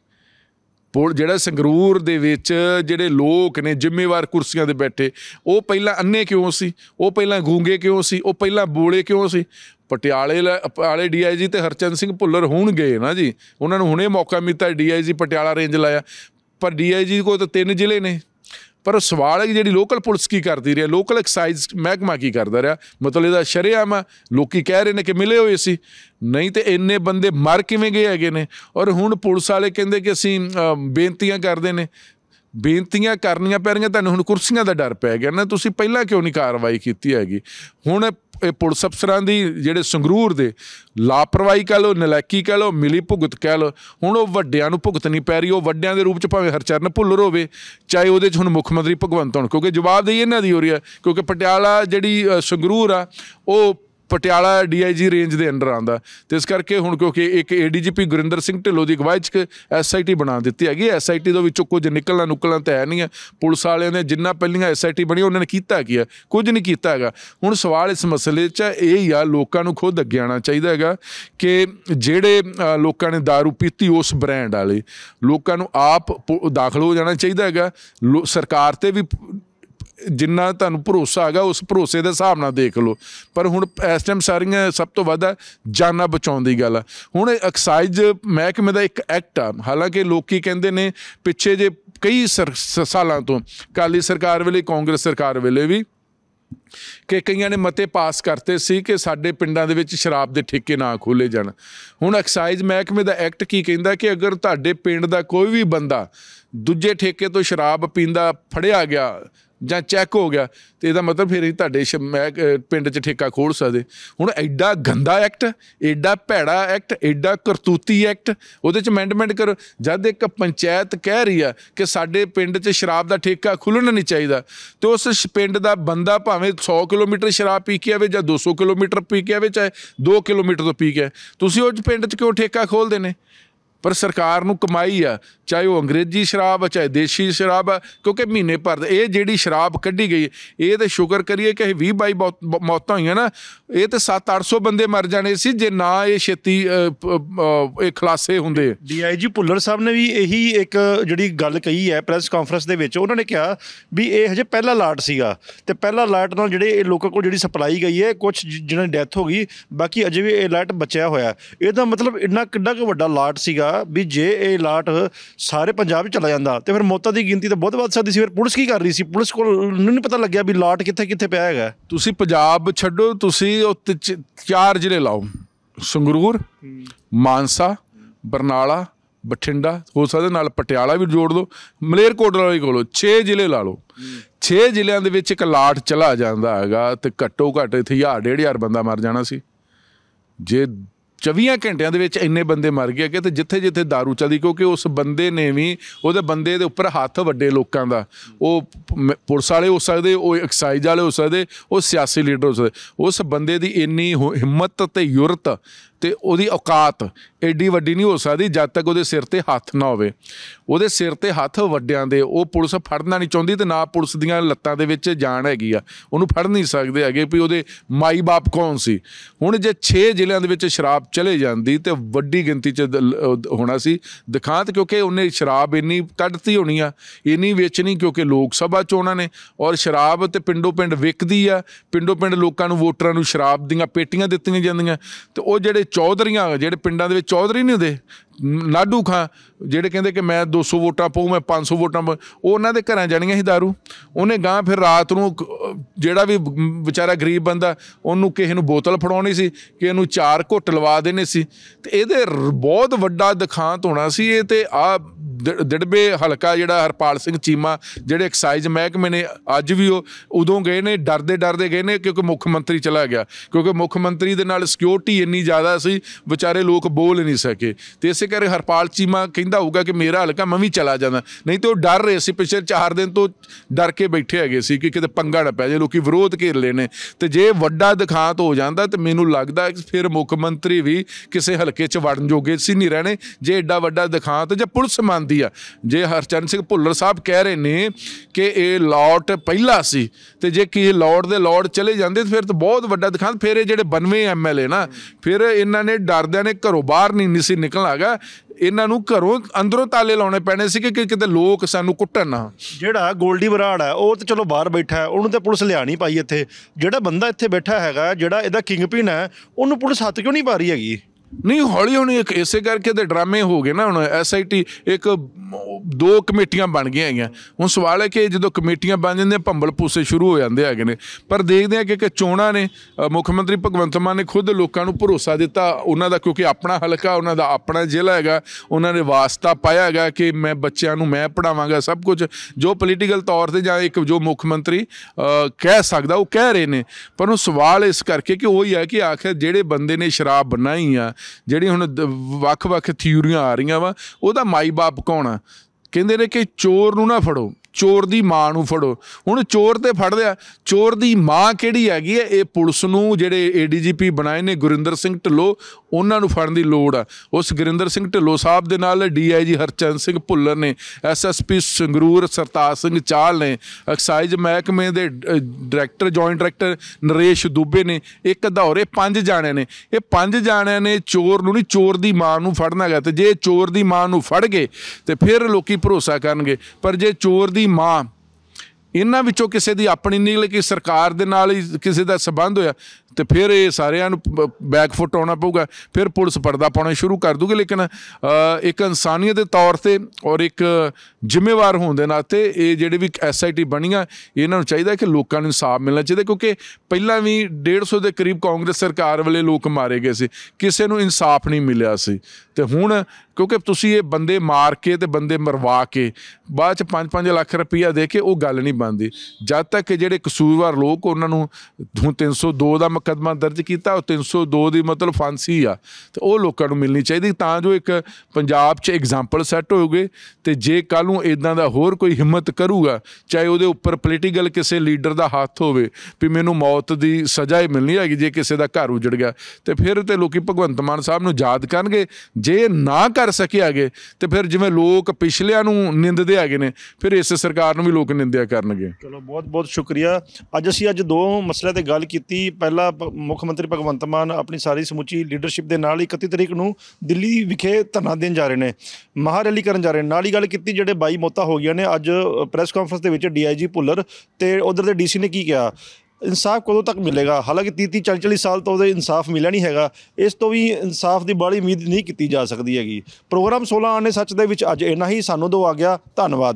ਪੁਲ ਜਿਹੜਾ ਸੰਗਰੂਰ ਦੇ ਵਿੱਚ ਜਿਹੜੇ ਲੋਕ ਨੇ ਜ਼ਿੰਮੇਵਾਰ ਕੁਰਸੀਆਂ ਤੇ ਬੈਠੇ ਉਹ ਪਹਿਲਾਂ ਅੰਨੇ ਕਿਉਂ ਸੀ ਉਹ ਪਹਿਲਾਂ ਗੂੰਗੇ ਕਿਉਂ ਸੀ ਉਹ ਪਹਿਲਾਂ ਬੋਲੇ ਕਿਉਂ ਸੀ ਪਟਿਆਲੇ ਵਾਲੇ ਡੀਆਈਜੀ ਤੇ ਹਰਚੰਦ ਸਿੰਘ ਭੁੱਲਰ ਹੋਣਗੇ ਨਾ ਜੀ ਉਹਨਾਂ ਨੂੰ ਹੁਣੇ ਮੌਕਾ ਮਿਲਤਾ ਡੀਆਈਜੀ ਪਟਿਆਲਾ ਰੇਂਜ ਲਾਇਆ ਪਰ ਡੀਆਈਜੀ ਕੋਲ ਤਾਂ ਤਿੰਨ ਜ਼ਿਲ੍ਹੇ ਨੇ ਪਰ ਸਵਾਲ ਹੈ ਕਿ ਜਿਹੜੀ ਲੋਕਲ ਪੁਲਿਸ ਕੀ ਕਰਦੀ ਰਹੀ ਹੈ ਲੋਕਲ ਐਕਸਾਈਜ਼ ਮਹਿਕਮਾ ਕੀ ਕਰਦਾ ਰਿਹਾ ਮਤਲਬ ਇਹਦਾ ਸ਼ਰਿਆਮ ਲੋਕੀ ਕਹਿ ਰਹੇ ਨੇ ਕਿ ਮਿਲੇ ਹੋਏ ਸੀ ਨਹੀਂ ਤੇ ਇੰਨੇ ਬੰਦੇ ਮਰ ਕਿਵੇਂ ਗਏ ਹੈਗੇ ਨੇ ਔਰ ਹੁਣ ਪੁਲਿਸ ਵਾਲੇ ਕਹਿੰਦੇ ਕਿ ਅਸੀਂ ਬੇਨਤੀਆਂ ਕਰਦੇ ਨੇ ਬੇਨਤੀਆਂ ਕਰਨੀਆਂ ਪੈ ਰਹੀਆਂ ਤੁਹਾਨੂੰ ਹੁਣ ਕੁਰਸੀਆਂ ਦਾ ਡਰ ਪੈ ਗਿਆ ਨਾ ਤੁਸੀਂ ਪਹਿਲਾਂ ਕਿਉਂ ਨਹੀਂ ਕਾਰਵਾਈ ਕੀਤੀ ਹੈਗੀ ਹੁਣ ਇਹ ਪੁਲਿਸ ਅਫਸਰਾਂ ਦੀ ਜਿਹੜੇ ਸੰਗਰੂਰ ਦੇ ਲਾਪਰਵਾਹੀ ਕਹ ਲੋ ਨਲਾਇਕੀ ਕਹ ਲੋ ਮਿਲੀ ਭੁਗਤ ਕਹ ਲੋ ਹੁਣ ਉਹ ਵੱਡਿਆਂ ਨੂੰ ਭੁਗਤ ਨਹੀਂ ਪੈ ਰਹੀ ਉਹ ਵੱਡਿਆਂ ਦੇ ਰੂਪ ਚ ਭਾਵੇਂ ਹਰਚਰਨ ਭੁੱਲਰ ਹੋਵੇ ਚਾਹੇ ਉਹਦੇ ਚ ਹੁਣ ਮੁੱਖ ਮੰਤਰੀ ਭਗਵੰਤ ਹੋਣ ਕਿਉਂਕਿ ਜਵਾਬਦੇਹੀ ਇਹਨਾਂ ਦੀ ਹੋ ਰਹੀ ਹੈ ਕਿਉਂਕਿ ਪਟਿਆਲਾ ਜਿਹੜੀ ਸੰਗਰੂਰ ਆ ਉਹ ਪਟਿਆਲਾ ਡੀਆਈਜੀ ਰੇਂਜ ਦੇ ਅੰਡਰ ਆਂਦਾ ਤੇ ਇਸ ਕਰਕੇ ਹੁਣ ਕਿਉਂਕਿ ਇੱਕ ਏਡੀਜੀਪੀ ਗੁਰਿੰਦਰ ਸਿੰਘ ਢਿੱਲੋਂ ਦੀ ਅਗਵਾਈ 'ਚ ਐਸਆਈਟੀ ਬਣਾ ਦਿੱਤੀ ਹੈਗੀ ਐਸਆਈਟੀ ਦੇ ਵਿੱਚੋਂ ਕੁਝ ਨਿਕਲਣਾ ਨੁਕਲਣਾ ਤਾਂ ਹੈ ਨਹੀਂ ਹੈ ਪੁਲਿਸ ਵਾਲਿਆਂ ਨੇ ਜਿੰਨਾ ਪਹਿਲੀਆਂ ਐਸਆਈਟੀ ਬਣੀ ਉਹਨਾਂ ਨੇ ਕੀਤਾ ਕੀ ਹੈ ਕੁਝ ਨਹੀਂ ਕੀਤਾ ਹੈਗਾ ਹੁਣ ਸਵਾਲ ਇਸ ਮਸਲੇ 'ਚ ਇਹ ਹੀ ਆ ਲੋਕਾਂ ਨੂੰ ਖੁਦ ਅੱਗੇ ਆਣਾ ਚਾਹੀਦਾ ਹੈਗਾ ਕਿ ਜਿਹੜੇ ਲੋਕਾਂ ਨੇ दारू ਪੀਤੀ ਉਸ ਬ੍ਰਾਂਡ ਵਾਲੇ ਲੋਕਾਂ ਨੂੰ ਆਪ ਦਾਖਲ ਹੋ ਜਾਣਾ ਚਾਹੀਦਾ ਹੈਗਾ ਸਰਕਾਰ ਤੇ ਵੀ ਜਿੰਨਾ ਤੁਹਾਨੂੰ ਭਰੋਸਾ ਹੈਗਾ ਉਸ ਭਰੋਸੇ ਦੇ ਹਿਸਾਬ ਨਾਲ ਦੇਖ ਲਓ ਪਰ ਹੁਣ ਇਸ ਟਾਈਮ ਸਾਰੀਆਂ ਸਭ ਤੋਂ ਵੱਧ ਜਾਨਾਂ ਬਚਾਉਣ ਦੀ ਗੱਲ ਹੁਣ ਐਕਸਾਈਜ਼ ਮਹਿਕਮੇ ਦਾ ਇੱਕ ਐਕਟ ਆ ਹਾਲਾਂਕਿ ਲੋਕੀ ਕਹਿੰਦੇ ਨੇ ਪਿੱਛੇ ਜੇ ਕਈ ਸਾਲਾਂ ਤੋਂ ਕਾਲੀ ਸਰਕਾਰ ਵੇਲੇ ਕਾਂਗਰਸ ਸਰਕਾਰ ਵੇਲੇ ਵੀ ਕਿ ਕਈਆਂ ਨੇ ਮਤੇ ਪਾਸ ਕਰਤੇ ਸੀ ਕਿ ਸਾਡੇ ਪਿੰਡਾਂ ਦੇ ਵਿੱਚ ਸ਼ਰਾਬ ਦੇ ਠੇਕੇ ਨਾ ਖੋਲੇ ਜਾਣ ਹੁਣ ਐਕਸਾਈਜ਼ ਮਹਿਕਮੇ ਦਾ ਐਕਟ ਕੀ ਕਹਿੰਦਾ ਕਿ ਅਗਰ ਤੁਹਾਡੇ ਪਿੰਡ ਦਾ ਕੋਈ ਵੀ ਬੰਦਾ ਦੂਜੇ ਠੇਕੇ ਤੋਂ ਸ਼ਰਾਬ ਪੀਂਦਾ ਫੜਿਆ ਗਿਆ ਜਾਂ ਚੈੱਕ ਹੋ ਗਿਆ ਤੇ ਇਹਦਾ ਮਤਲਬ ਫਿਰ ਇਹ ਤੁਹਾਡੇ ਪਿੰਡ 'ਚ ਠੇਕਾ ਖੋਲ ਸਕਦੇ ਹੁਣ ਐਡਾ ਗੰਦਾ ਐਕਟ ਐਡਾ ਭੈੜਾ ਐਕਟ ਐਡਾ ਕਰਤੂਤੀ ਐਕਟ ਉਹਦੇ 'ਚ ਅਮੈਂਡਮੈਂਟ ਕਰੋ ਜਦ ਇੱਕ ਪੰਚਾਇਤ ਕਹਿ ਰਹੀ ਆ ਕਿ ਸਾਡੇ ਪਿੰਡ 'ਚ ਸ਼ਰਾਬ ਦਾ ਠੇਕਾ ਖੁੱਲਣਾ ਨਹੀਂ ਚਾਹੀਦਾ ਤੇ ਉਸ ਪਿੰਡ ਦਾ ਬੰਦਾ ਭਾਵੇਂ 100 ਕਿਲੋਮੀਟਰ ਸ਼ਰਾਬ ਪੀ ਕੇ ਆਵੇ ਜਾਂ 200 ਕਿਲੋਮੀਟਰ ਪੀ ਕੇ ਆਵੇ ਚਾਹੇ 2 ਕਿਲੋਮੀਟਰ ਤੋਂ ਪੀ ਕੇ ਤੁਸੀਂ ਉਹ ਪਿੰਡ 'ਚ ਕਿਉਂ ਠੇਕਾ ਖੋਲਦੇ ਨੇ ਪਰ ਸਰਕਾਰ ਨੂੰ ਕਮਾਈ ਆ ਚਾਹੇ ਉਹ ਅੰਗਰੇਜ਼ੀ ਸ਼ਰਾਬ ਆ ਚਾਹੇ ਦੇਸ਼ੀ ਸ਼ਰਾਬ ਆ ਕਿਉਂਕਿ ਮਹੀਨੇ ਭਰ ਇਹ ਜਿਹੜੀ ਸ਼ਰਾਬ ਕੱਢੀ ਗਈ ਇਹ ਤੇ ਸ਼ੁਕਰ ਕਰੀਏ ਕਿ 20 22 ਮੌਤਾਂ ਹੋਈਆਂ ਨਾ ਇਹ ਤੇ 7-800 ਬੰਦੇ ਮਰ ਜਾਣੇ ਸੀ ਜੇ ਨਾ ਇਹ ਛੇਤੀ ਇਹ ਖਲਾਸੇ ਹੁੰਦੇ ਡੀਆਈਜੀ ਭੁੱਲਰ ਸਾਹਿਬ ਨੇ ਵੀ ਇਹੀ ਇੱਕ ਜਿਹੜੀ ਗੱਲ ਕਹੀ ਹੈ ਪ੍ਰੈਸ ਕਾਨਫਰੰਸ ਦੇ ਵਿੱਚ ਉਹਨਾਂ ਨੇ ਕਿਹਾ ਵੀ ਇਹ ਹਜੇ ਪਹਿਲਾ ਲਾਟ ਸੀਗਾ ਤੇ ਪਹਿਲਾ ਲਾਟ ਨਾਲ ਜਿਹੜੇ ਇਹ ਲੋਕਾਂ ਕੋਲ ਜਿਹੜੀ ਸਪਲਾਈ ਗਈ ਹੈ ਕੁਝ ਜਿਹਨਾਂ ਦੀ ਡੈਥ ਹੋ ਗਈ ਬਾਕੀ ਅਜੇ ਵੀ ਇਹ ਲਾਟ ਬਚਿਆ ਹੋਇਆ ਇਹਦਾ ਮਤਲਬ ਇੰਨਾ ਕਿੱਡਾ ਕੁ ਵੱਡਾ ਲਾਟ ਸੀਗਾ ਵੀ ਜੇ ਇਹ ਲਾਟ ਸਾਰੇ ਪੰਜਾਬ 'ਚ ਚਲਾ ਜਾਂਦਾ ਤੇ ਫਿਰ ਮੌਤਾਂ ਦੀ ਗਿਣਤੀ ਤਾਂ ਬਹੁਤ ਵੱਧ ਸਕਦੀ ਸੀ ਫਿਰ ਪੁਲਿਸ ਕੀ ਕਰ ਰਹੀ ਸੀ ਪੁਲਿਸ ਕੋਲ ਨੂੰ ਨਹੀਂ ਪਤਾ ਲੱਗਿਆ ਵੀ ਲਾਟ ਕਿੱਥੇ ਕਿੱਥੇ ਪਿਆ ਹੈਗਾ ਤੁਸੀਂ ਪੰਜਾਬ ਛੱਡੋ ਤੁਸੀਂ ਉਹ ਚਾਰ ਜ਼ਿਲ੍ਹੇ ਲਾਓ ਸੰਗਰੂਰ ਮਾਨਸਾ ਬਰਨਾਲਾ ਬਠਿੰਡਾ ਹੋ ਸਕਦਾ ਨਾਲ ਪਟਿਆਲਾ ਵੀ ਜੋੜ ਦਿਓ ਮਲੇਰਕੋਟਲਾ ਵੀ ਕੋਲੋ 6 ਜ਼ਿਲ੍ਹੇ ਲਾ ਲਓ 6 ਜ਼ਿਲ੍ਹਿਆਂ ਦੇ ਵਿੱਚ ਇੱਕ ਲਾਟ ਚਲਾ ਜਾਂਦਾ ਹੈਗਾ ਤੇ ਘੱਟੋ ਘੱਟ ਇੱਥੇ 1000 1500 ਬੰਦਾ ਮਰ ਜਾਣਾ ਸੀ ਜੇ 24 ਘੰਟਿਆਂ ਦੇ ਵਿੱਚ ਇੰਨੇ ਬੰਦੇ ਮਰ ਗਏ ਕਿ ਤੇ ਜਿੱਥੇ ਜਿੱਥੇ दारू ਚਲੀ ਕਿਉਂਕਿ ਉਸ ਬੰਦੇ ਨੇ ਵੀ ਉਹਦੇ ਬੰਦੇ ਦੇ ਉੱਪਰ ਹੱਥ ਵੱਡੇ ਲੋਕਾਂ ਦਾ ਉਹ ਪੁਲਿਸ ਵਾਲੇ ਹੋ ਸਕਦੇ ਉਹ ਐਕਸਾਈਜ਼ ਵਾਲੇ ਹੋ ਸਕਦੇ ਉਹ ਸਿਆਸੀ ਲੀਡਰ ਹੋ ਸਕਦੇ ਉਸ ਬੰਦੇ ਦੀ ਇੰਨੀ ਹਿੰਮਤ ਤੇ ਯੁਰਤ ਤੇ ਉਹਦੀ ਔਕਾਤ ਐਡੀ ਵੱਡੀ ਨਹੀਂ ਹੋ ਸਕਦੀ ਜਦ ਤੱਕ ਉਹਦੇ ਸਿਰ ਤੇ ਹੱਥ ਨਾ ਹੋਵੇ ਉਹਦੇ ਸਿਰ ਤੇ ਹੱਥ ਵੱਡਿਆਂ ਦੇ ਉਹ ਪੁਲਿਸ ਫੜਨਾ ਨਹੀਂ ਚਾਹੁੰਦੀ ਤੇ ਨਾ ਪੁਲਿਸ ਦੀਆਂ ਲੱਤਾਂ ਦੇ ਵਿੱਚ ਜਾਣ ਹੈਗੀ ਆ ਉਹਨੂੰ ਫੜ ਨਹੀਂ ਸਕਦੇ ਹੈਗੇ ਵੀ ਉਹਦੇ ਮਾਈ ਬਾਪ ਕੌਣ ਸੀ ਹੁਣ ਜੇ 6 ਜ਼ਿਲ੍ਹਿਆਂ ਦੇ ਵਿੱਚ ਸ਼ਰਾਬ ਚਲੇ ਜਾਂਦੀ ਤੇ ਵੱਡੀ ਗਿਣਤੀ 'ਚ ਹੋਣਾ ਸੀ ਦਿਖਾਂਤ ਕਿਉਂਕਿ ਉਹਨੇ ਸ਼ਰਾਬ ਇੰਨੀ ਕੱਢਤੀ ਹੋਣੀ ਆ ਇੰਨੀ ਵੇਚਣੀ ਕਿਉਂਕਿ ਲੋਕ ਸਭਾ 'ਚ ਉਹਨਾਂ ਨੇ ਔਰ ਸ਼ਰਾਬ ਤੇ ਪਿੰਡੋ ਪਿੰਡ ਵਿਕਦੀ ਆ ਪਿੰਡੋ ਪਿੰਡ ਲੋਕਾਂ ਨੂੰ ਵੋਟਰਾਂ ਨੂੰ ਸ਼ਰਾਬ ਦੀਆਂ ਪੇਟੀਆਂ ਦਿੱਤੀਆਂ ਜਾਂਦੀਆਂ ਤੇ ਉਹ ਜਿਹੜੇ ਚੌਧਰੀਆਂ ਜਿਹੜੇ ਪਿੰਡਾਂ ਦੇ ਵਿੱਚ ਚੌਧਰੀ ਨਹੀਂ ਹੁੰਦੇ ਲਾਡੂ ਖਾਂ ਜਿਹੜੇ ਕਹਿੰਦੇ ਕਿ ਮੈਂ 200 ਵੋਟਾਂ ਪਾਉ ਮੈਂ 500 ਵੋਟਾਂ ਉਹ ਉਹਨਾਂ ਦੇ ਘਰਾਂ ਜਾਣੀਆਂ ਸੀ दारू ਉਹਨੇ ਗਾਂ ਫਿਰ ਰਾਤ ਨੂੰ ਜਿਹੜਾ ਵੀ ਵਿਚਾਰਾ ਗਰੀਬ ਬੰਦਾ ਉਹਨੂੰ ਕਿਸੇ ਨੂੰ ਬੋਤਲ ਫੜਾਉਣੀ ਸੀ ਕਿ ਇਹਨੂੰ ਚਾਰ ਘੁੱਟ ਲਵਾ ਦੇਣੇ ਸੀ ਤੇ ਇਹਦੇ ਬਹੁਤ ਵੱਡਾ ਦਿਖਾਂਤ ਹੋਣਾ ਸੀ ਇਹ ਤੇ ਆ ਡਿੜਬੇ ਹਲਕਾ ਜਿਹੜਾ ਹਰਪਾਲ ਸਿੰਘ ਚੀਮਾ ਜਿਹੜੇ ਐਕਸਾਈਜ਼ ਮਹਿਕਮੇ ਨੇ ਅੱਜ ਵੀ ਉਹ ਉਦੋਂ ਗਏ ਨੇ ਡਰਦੇ ਡਰਦੇ ਗਏ ਨੇ ਕਿਉਂਕਿ ਮੁੱਖ ਮੰਤਰੀ ਚਲਾ ਗਿਆ ਕਿਉਂਕਿ ਮੁੱਖ ਮੰਤਰੀ ਦੇ ਨਾਲ ਸਿਕਿਉਰਿਟੀ ਇੰਨੀ ਜ਼ਿਆਦਾ ਸੀ ਵਿਚਾਰੇ ਲੋਕ ਬੋਲ ਨਹੀਂ ਸਕੇ ਤੇ ਇਸ ਇਸੇ ਕਰੇ ਹਰਪਾਲ ਚੀਮਾ ਕਹਿੰਦਾ ਹੋਊਗਾ ਕਿ ਮੇਰਾ ਹਲਕਾ ਮੈਂ ਵੀ ਚਲਾ ਜਾਂਦਾ ਨਹੀਂ ਤੇ ਉਹ ਡਰ ਰਹੇ ਸੀ ਪਿਛਲੇ 4 ਦਿਨ ਤੋਂ ਡਰ ਕੇ ਬੈਠੇ ਹੈਗੇ ਸੀ ਕਿ ਕਿਤੇ ਪੰਗਾ ਨਾ ਪੈ ਜਾਏ ਲੋਕੀ ਵਿਰੋਧ ਘੇਰ ਲੈਣੇ ਤੇ ਜੇ ਵੱਡਾ ਦਿਖਾਂਤ ਹੋ ਜਾਂਦਾ ਤੇ ਮੈਨੂੰ ਲੱਗਦਾ ਫਿਰ ਮੁੱਖ ਮੰਤਰੀ ਵੀ ਕਿਸੇ ਹਲਕੇ 'ਚ ਵੜਨ ਜੋਗੇ ਸੀ ਨਹੀਂ ਰਹਿਣੇ ਜੇ ਐਡਾ ਵੱਡਾ ਦਿਖਾਂਤ ਜੇ ਪੁਲਿਸ ਮੰਨਦੀ ਆ ਜੇ ਹਰਚਰਨ ਸਿੰਘ ਭੁੱਲਰ ਸਾਹਿਬ ਕਹਿ ਰਹੇ ਨੇ ਕਿ ਇਹ ਲੌਟ ਪਹਿਲਾ ਸੀ ਤੇ ਜੇ ਕੀ ਲੌਟ ਦੇ ਲੌਟ ਚਲੇ ਜਾਂਦੇ ਫਿਰ ਤਾਂ ਬਹੁਤ ਵੱਡਾ ਦਿਖਾਂਤ ਫਿਰ ਇਹ ਜਿਹੜੇ 92 ਐਮਐਲਏ ਨਾ ਫਿਰ ਇਹਨਾਂ ਨੇ ਡਰਦਿਆਂ ਨੇ ਘਰੋਂ ਬਾਹਰ ਨਹੀਂ ਨਿਕਲਣਾ ਹੈਗਾ ਜਿਹੜਾ ਇਹਨਾਂ ਨੂੰ ਘਰੋਂ ਅੰਦਰੋਂ ਤਾਲੇ ਲਾਉਣੇ ਪੈਣੇ ਸੀ ਕਿ ਕਿਤੇ ਲੋਕ ਸਾਨੂੰ ਕੁੱਟਣ ਨਾ ਜਿਹੜਾ ਗੋਲਡੀ ਬਰਾੜ ਹੈ ਉਹ ਤੇ ਚਲੋ ਬਾਹਰ ਬੈਠਾ ਹੈ ਉਹਨੂੰ ਤੇ ਪੁਲਿਸ ਲਿਆ ਨਹੀਂ ਪਾਈ ਇੱਥੇ ਜਿਹੜਾ ਬੰਦਾ ਇੱਥੇ ਬੈਠਾ ਹੈਗਾ ਜਿਹੜਾ ਇਹਦਾ ਕਿੰਗ ਪਿਨ ਹੈ ਉਹਨੂੰ ਪੁਲਿਸ ਹੱਥ ਕਿਉਂ ਨਹੀਂ ਪਾ ਰਹੀ ਹੈਗੀ ਨਹੀਂ ਹੌਲੀ ਹੌਲੀ ਇੱਕ ਇਸੇ ਕਰਕੇ ਤੇ ਡਰਾਮੇ ਹੋ ਗਏ ਨਾ ਹੁਣ ਐਸਆਈਟੀ ਇੱਕ ਦੋ ਕਮੇਟੀਆਂ ਬਣ ਗਈਆਂ ਹੈਗੀਆਂ ਹੁਣ ਸਵਾਲ ਹੈ ਕਿ ਜਦੋਂ ਕਮੇਟੀਆਂ ਬਣ ਜਾਂਦੀਆਂ ਭੰਬਲ ਪੂਸੇ ਸ਼ੁਰੂ ਹੋ ਜਾਂਦੇ ਹੈਗੇ ਨੇ ਪਰ ਦੇਖਦੇ ਆ ਕਿ ਕਿ ਚੋਣਾਂ ਨੇ ਮੁੱਖ ਮੰਤਰੀ ਭਗਵੰਤ ਮਾਨ ਨੇ ਖੁਦ ਲੋਕਾਂ ਨੂੰ ਭਰੋਸਾ ਦਿੱਤਾ ਉਹਨਾਂ ਦਾ ਕਿਉਂਕਿ ਆਪਣਾ ਹਲਕਾ ਉਹਨਾਂ ਦਾ ਆਪਣਾ ਜ਼ਿਲ੍ਹਾ ਹੈਗਾ ਉਹਨਾਂ ਨੇ ਵਾਸਤਾ ਪਾਇਆ ਹੈਗਾ ਕਿ ਮੈਂ ਬੱਚਿਆਂ ਨੂੰ ਮੈਂ ਪੜਾਵਾਂਗਾ ਸਭ ਕੁਝ ਜੋ ਪੋਲੀਟੀਕਲ ਤੌਰ ਤੇ ਜਾਂ ਇੱਕ ਜੋ ਮੁੱਖ ਮੰਤਰੀ ਕਹਿ ਸਕਦਾ ਉਹ ਕਹਿ ਰਹੇ ਨੇ ਪਰ ਉਹ ਸਵਾਲ ਇਸ ਕਰਕੇ ਕਿ ਉਹ ਹੀ ਹੈ ਕਿ ਆਖਿਰ ਜਿਹੜੇ ਬੰਦੇ ਨੇ ਸ਼ਰਾਬ ਬਣਾਈ ਆ ਜਿਹੜੀ ਹੁਣ ਵੱਖ-ਵੱਖ ਥਿਊਰੀਆਂ ਆ ਰਹੀਆਂ ਵਾ ਉਹਦਾ ਮਾਈ ਬਾਪ ਕੌਣ ਆ ਕਹਿੰਦੇ ਨੇ ਕਿ ਚੋਰ ਨੂੰ ਨਾ ਫੜੋ ਚੋਰ ਦੀ ਮਾਂ ਨੂੰ ਫੜੋ ਹੁਣ ਚੋਰ ਤੇ ਫੜ ਲਿਆ ਚੋਰ ਦੀ ਮਾਂ ਕਿਹੜੀ ਹੈਗੀ ਹੈ ਇਹ ਪੁਲਿਸ ਨੂੰ ਜਿਹੜੇ ਏਡੀਜੀਪੀ ਬਣਾਏ ਨੇ ਗੁਰਿੰਦਰ ਸਿੰਘ ਢਿੱਲੋਂ ਉਹਨਾਂ ਨੂੰ ਫੜਨ ਦੀ ਲੋੜ ਆ ਉਸ ਗੁਰਿੰਦਰ ਸਿੰਘ ਢਿੱਲੋਂ ਸਾਹਿਬ ਦੇ ਨਾਲ ਡੀਆਈਜੀ ਹਰਚੰਦ ਸਿੰਘ ਭੁੱਲਰ ਨੇ ਐਸਐਸਪੀ ਸੰਗਰੂਰ ਸਰਤਾਜ ਸਿੰਘ ਚਾਲ ਨੇ ਐਕਸਾਈਜ਼ ਮਹਿਕਮੇ ਦੇ director joint director Naresh Dubey ਨੇ ਇੱਕ ਦੌਰੇ ਪੰਜ ਜਾਣਿਆਂ ਨੇ ਇਹ ਪੰਜ ਜਾਣਿਆਂ ਨੇ ਚੋਰ ਨੂੰ ਨਹੀਂ ਚੋਰ ਦੀ ਮਾਂ ਨੂੰ ਫੜਨਾ ਹੈਗਾ ਤੇ ਜੇ ਚੋਰ ਦੀ ਮਾਂ ਨੂੰ ਫੜ ਗਏ ਤੇ ਫਿਰ ਲੋਕੀ ਭਰੋਸਾ ਕਰਨਗੇ ਪਰ ਜੇ ਚੋਰ ਦੀ ਦੀ ਮਾਂ ਇਹਨਾਂ ਵਿੱਚੋਂ ਕਿਸੇ ਦੀ ਆਪਣੀ ਨਿਕਲ ਕੇ ਸਰਕਾਰ ਦੇ ਨਾਲ ਹੀ ਕਿਸੇ ਦਾ ਸਬੰਧ ਹੋਇਆ ਤੇ ਫਿਰ ਇਹ ਸਾਰਿਆਂ ਨੂੰ ਬੈਕ ਫੁੱਟ ਆਉਣਾ ਪਊਗਾ ਫਿਰ ਪੁਲਿਸ ਪਰਦਾ ਪਾਉਣਾ ਸ਼ੁਰੂ ਕਰ ਦੂਗੀ ਲੇਕਿਨ ਇੱਕ ਇਨਸਾਨੀਅਤ ਦੇ ਤੌਰ ਤੇ ਔਰ ਇੱਕ ਜ਼ਿੰਮੇਵਾਰ ਹੋਣ ਦੇ ਨਾਤੇ ਇਹ ਜਿਹੜੇ ਵੀ ਐਸਆਈਟੀ ਬਣੀਆਂ ਇਹਨਾਂ ਨੂੰ ਚਾਹੀਦਾ ਕਿ ਲੋਕਾਂ ਨੂੰ ਇਨਸਾਫ ਮਿਲਣਾ ਚਾਹੀਦਾ ਕਿਉਂਕਿ ਪਹਿਲਾਂ ਵੀ 150 ਦੇ ਕਰੀਬ ਕਾਂਗਰਸ ਸਰਕਾਰ ਵਾਲੇ ਲੋਕ ਮਾਰੇ ਗਏ ਸੀ ਕਿਸੇ ਨੂੰ ਇਨਸਾਫ ਨਹੀਂ ਮਿਲਿਆ ਸੀ ਤੇ ਹੁਣ ਕਿਉਂਕਿ ਤੁਸੀਂ ਇਹ ਬੰਦੇ ਮਾਰ ਕੇ ਤੇ ਬੰਦੇ ਮਰਵਾ ਕੇ ਬਾਅਦ ਚ 5-5 ਲੱਖ ਰੁਪਈਆ ਦੇ ਕੇ ਉਹ ਗੱਲ ਨਹੀਂ ਬਣਦੀ ਜਦ ਤੱਕ ਜਿਹੜੇ ਕਸੂਰਵਾਰ ਲੋਕ ਉਹਨਾਂ ਨੂੰ 302 ਦਾ ਮੁਕੱਦਮਾ ਦਰਜ ਕੀਤਾ ਉਹ 302 ਦੀ ਮਤਲਬ ਫਾਂਸੀ ਆ ਤੇ ਉਹ ਲੋਕਾਂ ਨੂੰ ਮਿਲਣੀ ਚਾਹੀਦੀ ਤਾਂ ਜੋ ਇੱਕ ਪੰਜਾਬ 'ਚ ਐਗਜ਼ਾਮਪਲ ਸੈੱਟ ਹੋਊਗੇ ਤੇ ਜੇ ਕੱਲ ਨੂੰ ਇਦਾਂ ਦਾ ਹੋਰ ਕੋਈ ਹਿੰਮਤ ਕਰੂਗਾ ਚਾਹੇ ਉਹਦੇ ਉੱਪਰ ਪੋਲੀਟੀਕਲ ਕਿਸੇ ਲੀਡਰ ਦਾ ਹੱਥ ਹੋਵੇ ਵੀ ਮੈਨੂੰ ਮੌਤ ਦੀ ਸਜ਼ਾ ਹੀ ਮਿਲਣੀ ਹੈਗੀ ਜੇ ਕਿਸੇ ਦਾ ਘਰ ਉਜੜ ਗਿਆ ਤੇ ਫਿਰ ਤੇ ਲੋਕੀ ਭਗਵੰਤ ਮਾਨ ਸਾਹਿਬ ਨੂੰ ਯਾਦ ਕਰਨਗੇ ਜੇ ਨਾ ਕਰ ਸਕੇ ਆਗੇ ਤੇ ਫਿਰ ਜਿਵੇਂ ਲੋਕ ਪਿਛਲਿਆਂ ਨੂੰ ਨਿੰਦਦੇ ਆਗੇ ਨੇ ਫਿਰ ਇਸ ਸਰਕਾਰ ਨੂੰ ਵੀ ਲੋਕ ਨਿੰਦਿਆ ਕਰਨਗੇ ਚਲੋ ਬਹੁਤ ਬਹੁਤ ਸ਼ੁਕਰੀਆ ਅੱਜ ਅਸੀਂ ਅੱਜ ਦੋ ਮਸਲੇ ਤੇ ਗੱਲ ਕੀਤੀ ਪਹਿਲਾ ਮੁੱਖ ਮੰਤਰੀ ਭਗਵੰਤ ਮਾਨ ਆਪਣੀ ਸਾਰੀ ਸਮੁੱਚੀ ਲੀਡਰਸ਼ਿਪ ਦੇ ਨਾਲ 31 ਤਰੀਕ ਨੂੰ ਦਿੱਲੀ ਵਿਖੇ ਧਰਨਾ ਦੇਣ ਜਾ ਰਹੇ ਨੇ ਮਹਾ ਰੈਲੀ ਕਰਨ ਜਾ ਰਹੇ ਨੇ ਨਾਲ ਹੀ ਗੱਲ ਕੀਤੀ ਜਿਹੜੇ 22 ਮੌਤਾਂ ਹੋ ਗਈਆਂ ਨੇ ਅੱਜ ਪ੍ਰੈਸ ਕਾਨਫਰੰਸ ਦੇ ਵਿੱਚ ਡੀਆਈਜੀ ਭੁੱਲਰ ਤੇ ਉਧਰ ਦੇ ਡੀਸੀ ਨੇ ਕੀ ਕਿਹਾ ਇਨਸਾਫ ਕਦੋਂ ਤੱਕ ਮਿਲੇਗਾ ਹਾਲਾਂਕਿ 30 30 40 ਸਾਲ ਤੋਂ ਉਹਦੇ ਇਨਸਾਫ ਮਿਲਿਆ ਨਹੀਂ ਹੈਗਾ ਇਸ ਤੋਂ ਵੀ ਇਨਸਾਫ ਦੀ ਬਾਲੀ ਉਮੀਦ ਨਹੀਂ ਕੀਤੀ ਜਾ ਸਕਦੀ ਹੈਗੀ ਪ੍ਰੋਗਰਾਮ 16 ਆਨੇ ਸੱਚ ਦੇ ਵਿੱਚ ਅੱਜ ਇੰਨਾ ਹੀ ਸਾਨੂੰ ਦੋ ਆ ਗਿਆ ਧੰਨਵਾਦ